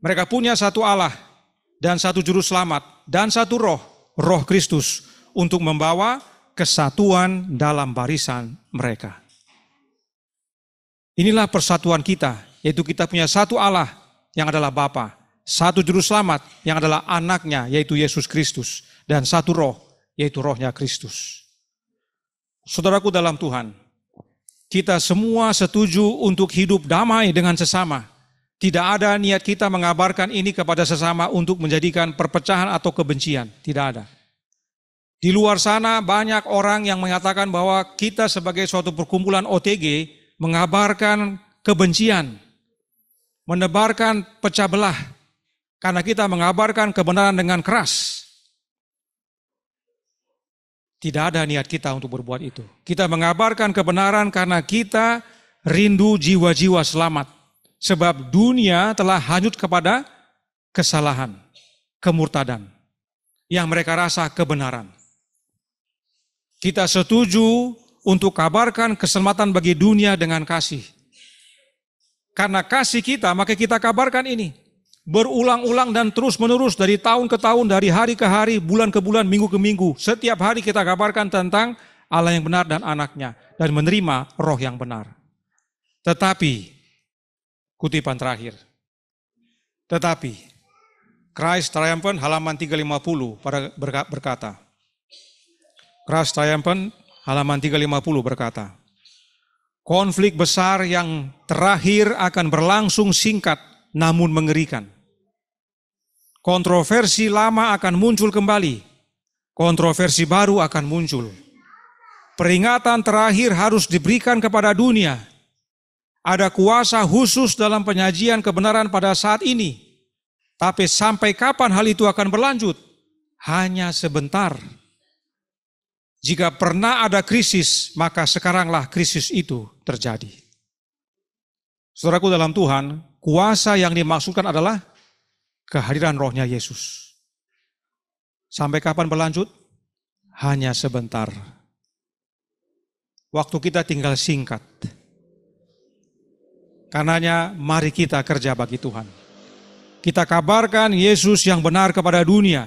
Mereka punya satu Allah, dan satu juru selamat, dan satu roh, roh Kristus, untuk membawa kesatuan dalam barisan mereka. Inilah persatuan kita, yaitu kita punya satu Allah yang adalah Bapa, satu juru selamat yang adalah anaknya, yaitu Yesus Kristus, dan satu roh, yaitu rohnya Kristus. Saudaraku dalam Tuhan, kita semua setuju untuk hidup damai dengan sesama. Tidak ada niat kita mengabarkan ini kepada sesama untuk menjadikan perpecahan atau kebencian. Tidak ada. Di luar sana banyak orang yang mengatakan bahwa kita sebagai suatu perkumpulan OTG mengabarkan kebencian, menebarkan pecah belah, karena kita mengabarkan kebenaran dengan keras. Tidak ada niat kita untuk berbuat itu. Kita mengabarkan kebenaran karena kita rindu jiwa-jiwa selamat. Sebab dunia telah hanyut kepada kesalahan, kemurtadan. Yang mereka rasa kebenaran. Kita setuju untuk kabarkan keselamatan bagi dunia dengan kasih. Karena kasih kita, maka kita kabarkan ini. Berulang-ulang dan terus-menerus dari tahun ke tahun, dari hari ke hari, bulan ke bulan, minggu ke minggu. Setiap hari kita kabarkan tentang Allah yang benar dan anaknya. Dan menerima roh yang benar. Tetapi, kutipan terakhir. Tetapi, Christ Triumphant halaman 350 pada berkata, Christ Triumphant halaman 350 berkata, konflik besar yang terakhir akan berlangsung singkat namun mengerikan. Kontroversi lama akan muncul kembali, kontroversi baru akan muncul. Peringatan terakhir harus diberikan kepada dunia. Ada kuasa khusus dalam penyajian kebenaran pada saat ini. Tapi sampai kapan hal itu akan berlanjut? Hanya sebentar. Jika pernah ada krisis, maka sekaranglah krisis itu terjadi. Saudaraku dalam Tuhan, kuasa yang dimaksudkan adalah kehadiran rohnya Yesus. Sampai kapan berlanjut? Hanya sebentar. Waktu kita tinggal singkat. Karenanya mari kita kerja bagi Tuhan. Kita kabarkan Yesus yang benar kepada dunia.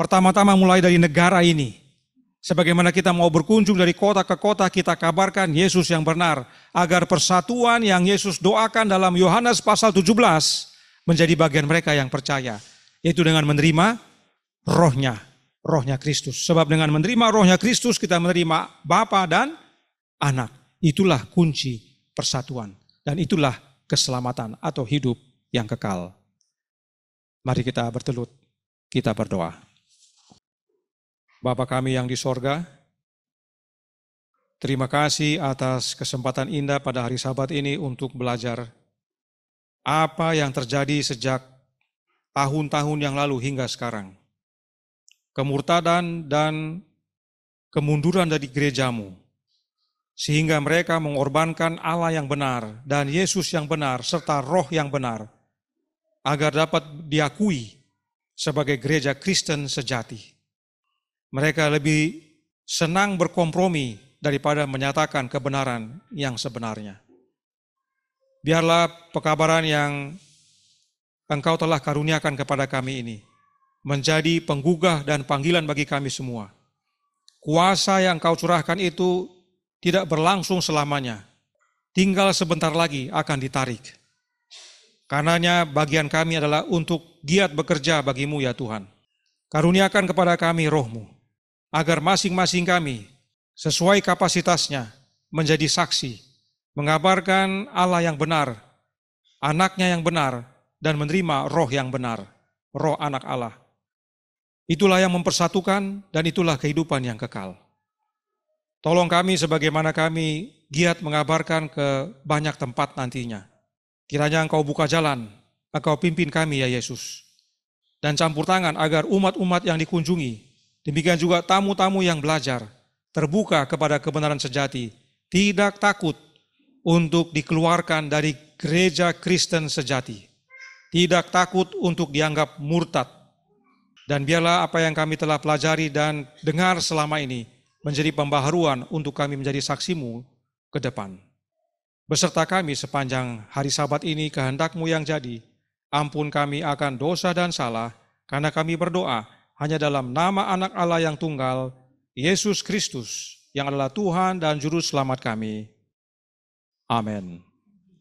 Pertama-tama mulai dari negara ini Sebagaimana kita mau berkunjung dari kota ke kota, kita kabarkan Yesus yang benar. Agar persatuan yang Yesus doakan dalam Yohanes pasal 17 menjadi bagian mereka yang percaya. Yaitu dengan menerima rohnya, rohnya Kristus. Sebab dengan menerima rohnya Kristus kita menerima Bapa dan anak. Itulah kunci persatuan. Dan itulah keselamatan atau hidup yang kekal. Mari kita bertelut, kita berdoa. Bapa kami yang di sorga, terima kasih atas kesempatan indah pada hari sabat ini untuk belajar apa yang terjadi sejak tahun-tahun yang lalu hingga sekarang. Kemurtadan dan kemunduran dari gerejamu, sehingga mereka mengorbankan Allah yang benar dan Yesus yang benar serta roh yang benar, agar dapat diakui sebagai gereja Kristen sejati. Mereka lebih senang berkompromi daripada menyatakan kebenaran yang sebenarnya. Biarlah pekabaran yang engkau telah karuniakan kepada kami ini menjadi penggugah dan panggilan bagi kami semua. Kuasa yang engkau curahkan itu tidak berlangsung selamanya. Tinggal sebentar lagi akan ditarik. Karenanya bagian kami adalah untuk giat bekerja bagimu ya Tuhan. Karuniakan kepada kami rohmu agar masing-masing kami sesuai kapasitasnya menjadi saksi, mengabarkan Allah yang benar, anaknya yang benar, dan menerima roh yang benar, roh anak Allah. Itulah yang mempersatukan dan itulah kehidupan yang kekal. Tolong kami sebagaimana kami giat mengabarkan ke banyak tempat nantinya. Kiranya engkau buka jalan, engkau pimpin kami ya Yesus. Dan campur tangan agar umat-umat yang dikunjungi Demikian juga tamu-tamu yang belajar, terbuka kepada kebenaran sejati, tidak takut untuk dikeluarkan dari gereja Kristen sejati, tidak takut untuk dianggap murtad. Dan biarlah apa yang kami telah pelajari dan dengar selama ini menjadi pembaharuan untuk kami menjadi saksimu ke depan. Beserta kami sepanjang hari sabat ini kehendakmu yang jadi, ampun kami akan dosa dan salah, karena kami berdoa hanya dalam nama anak Allah yang tunggal, Yesus Kristus, yang adalah Tuhan dan Juru Selamat kami. Amin.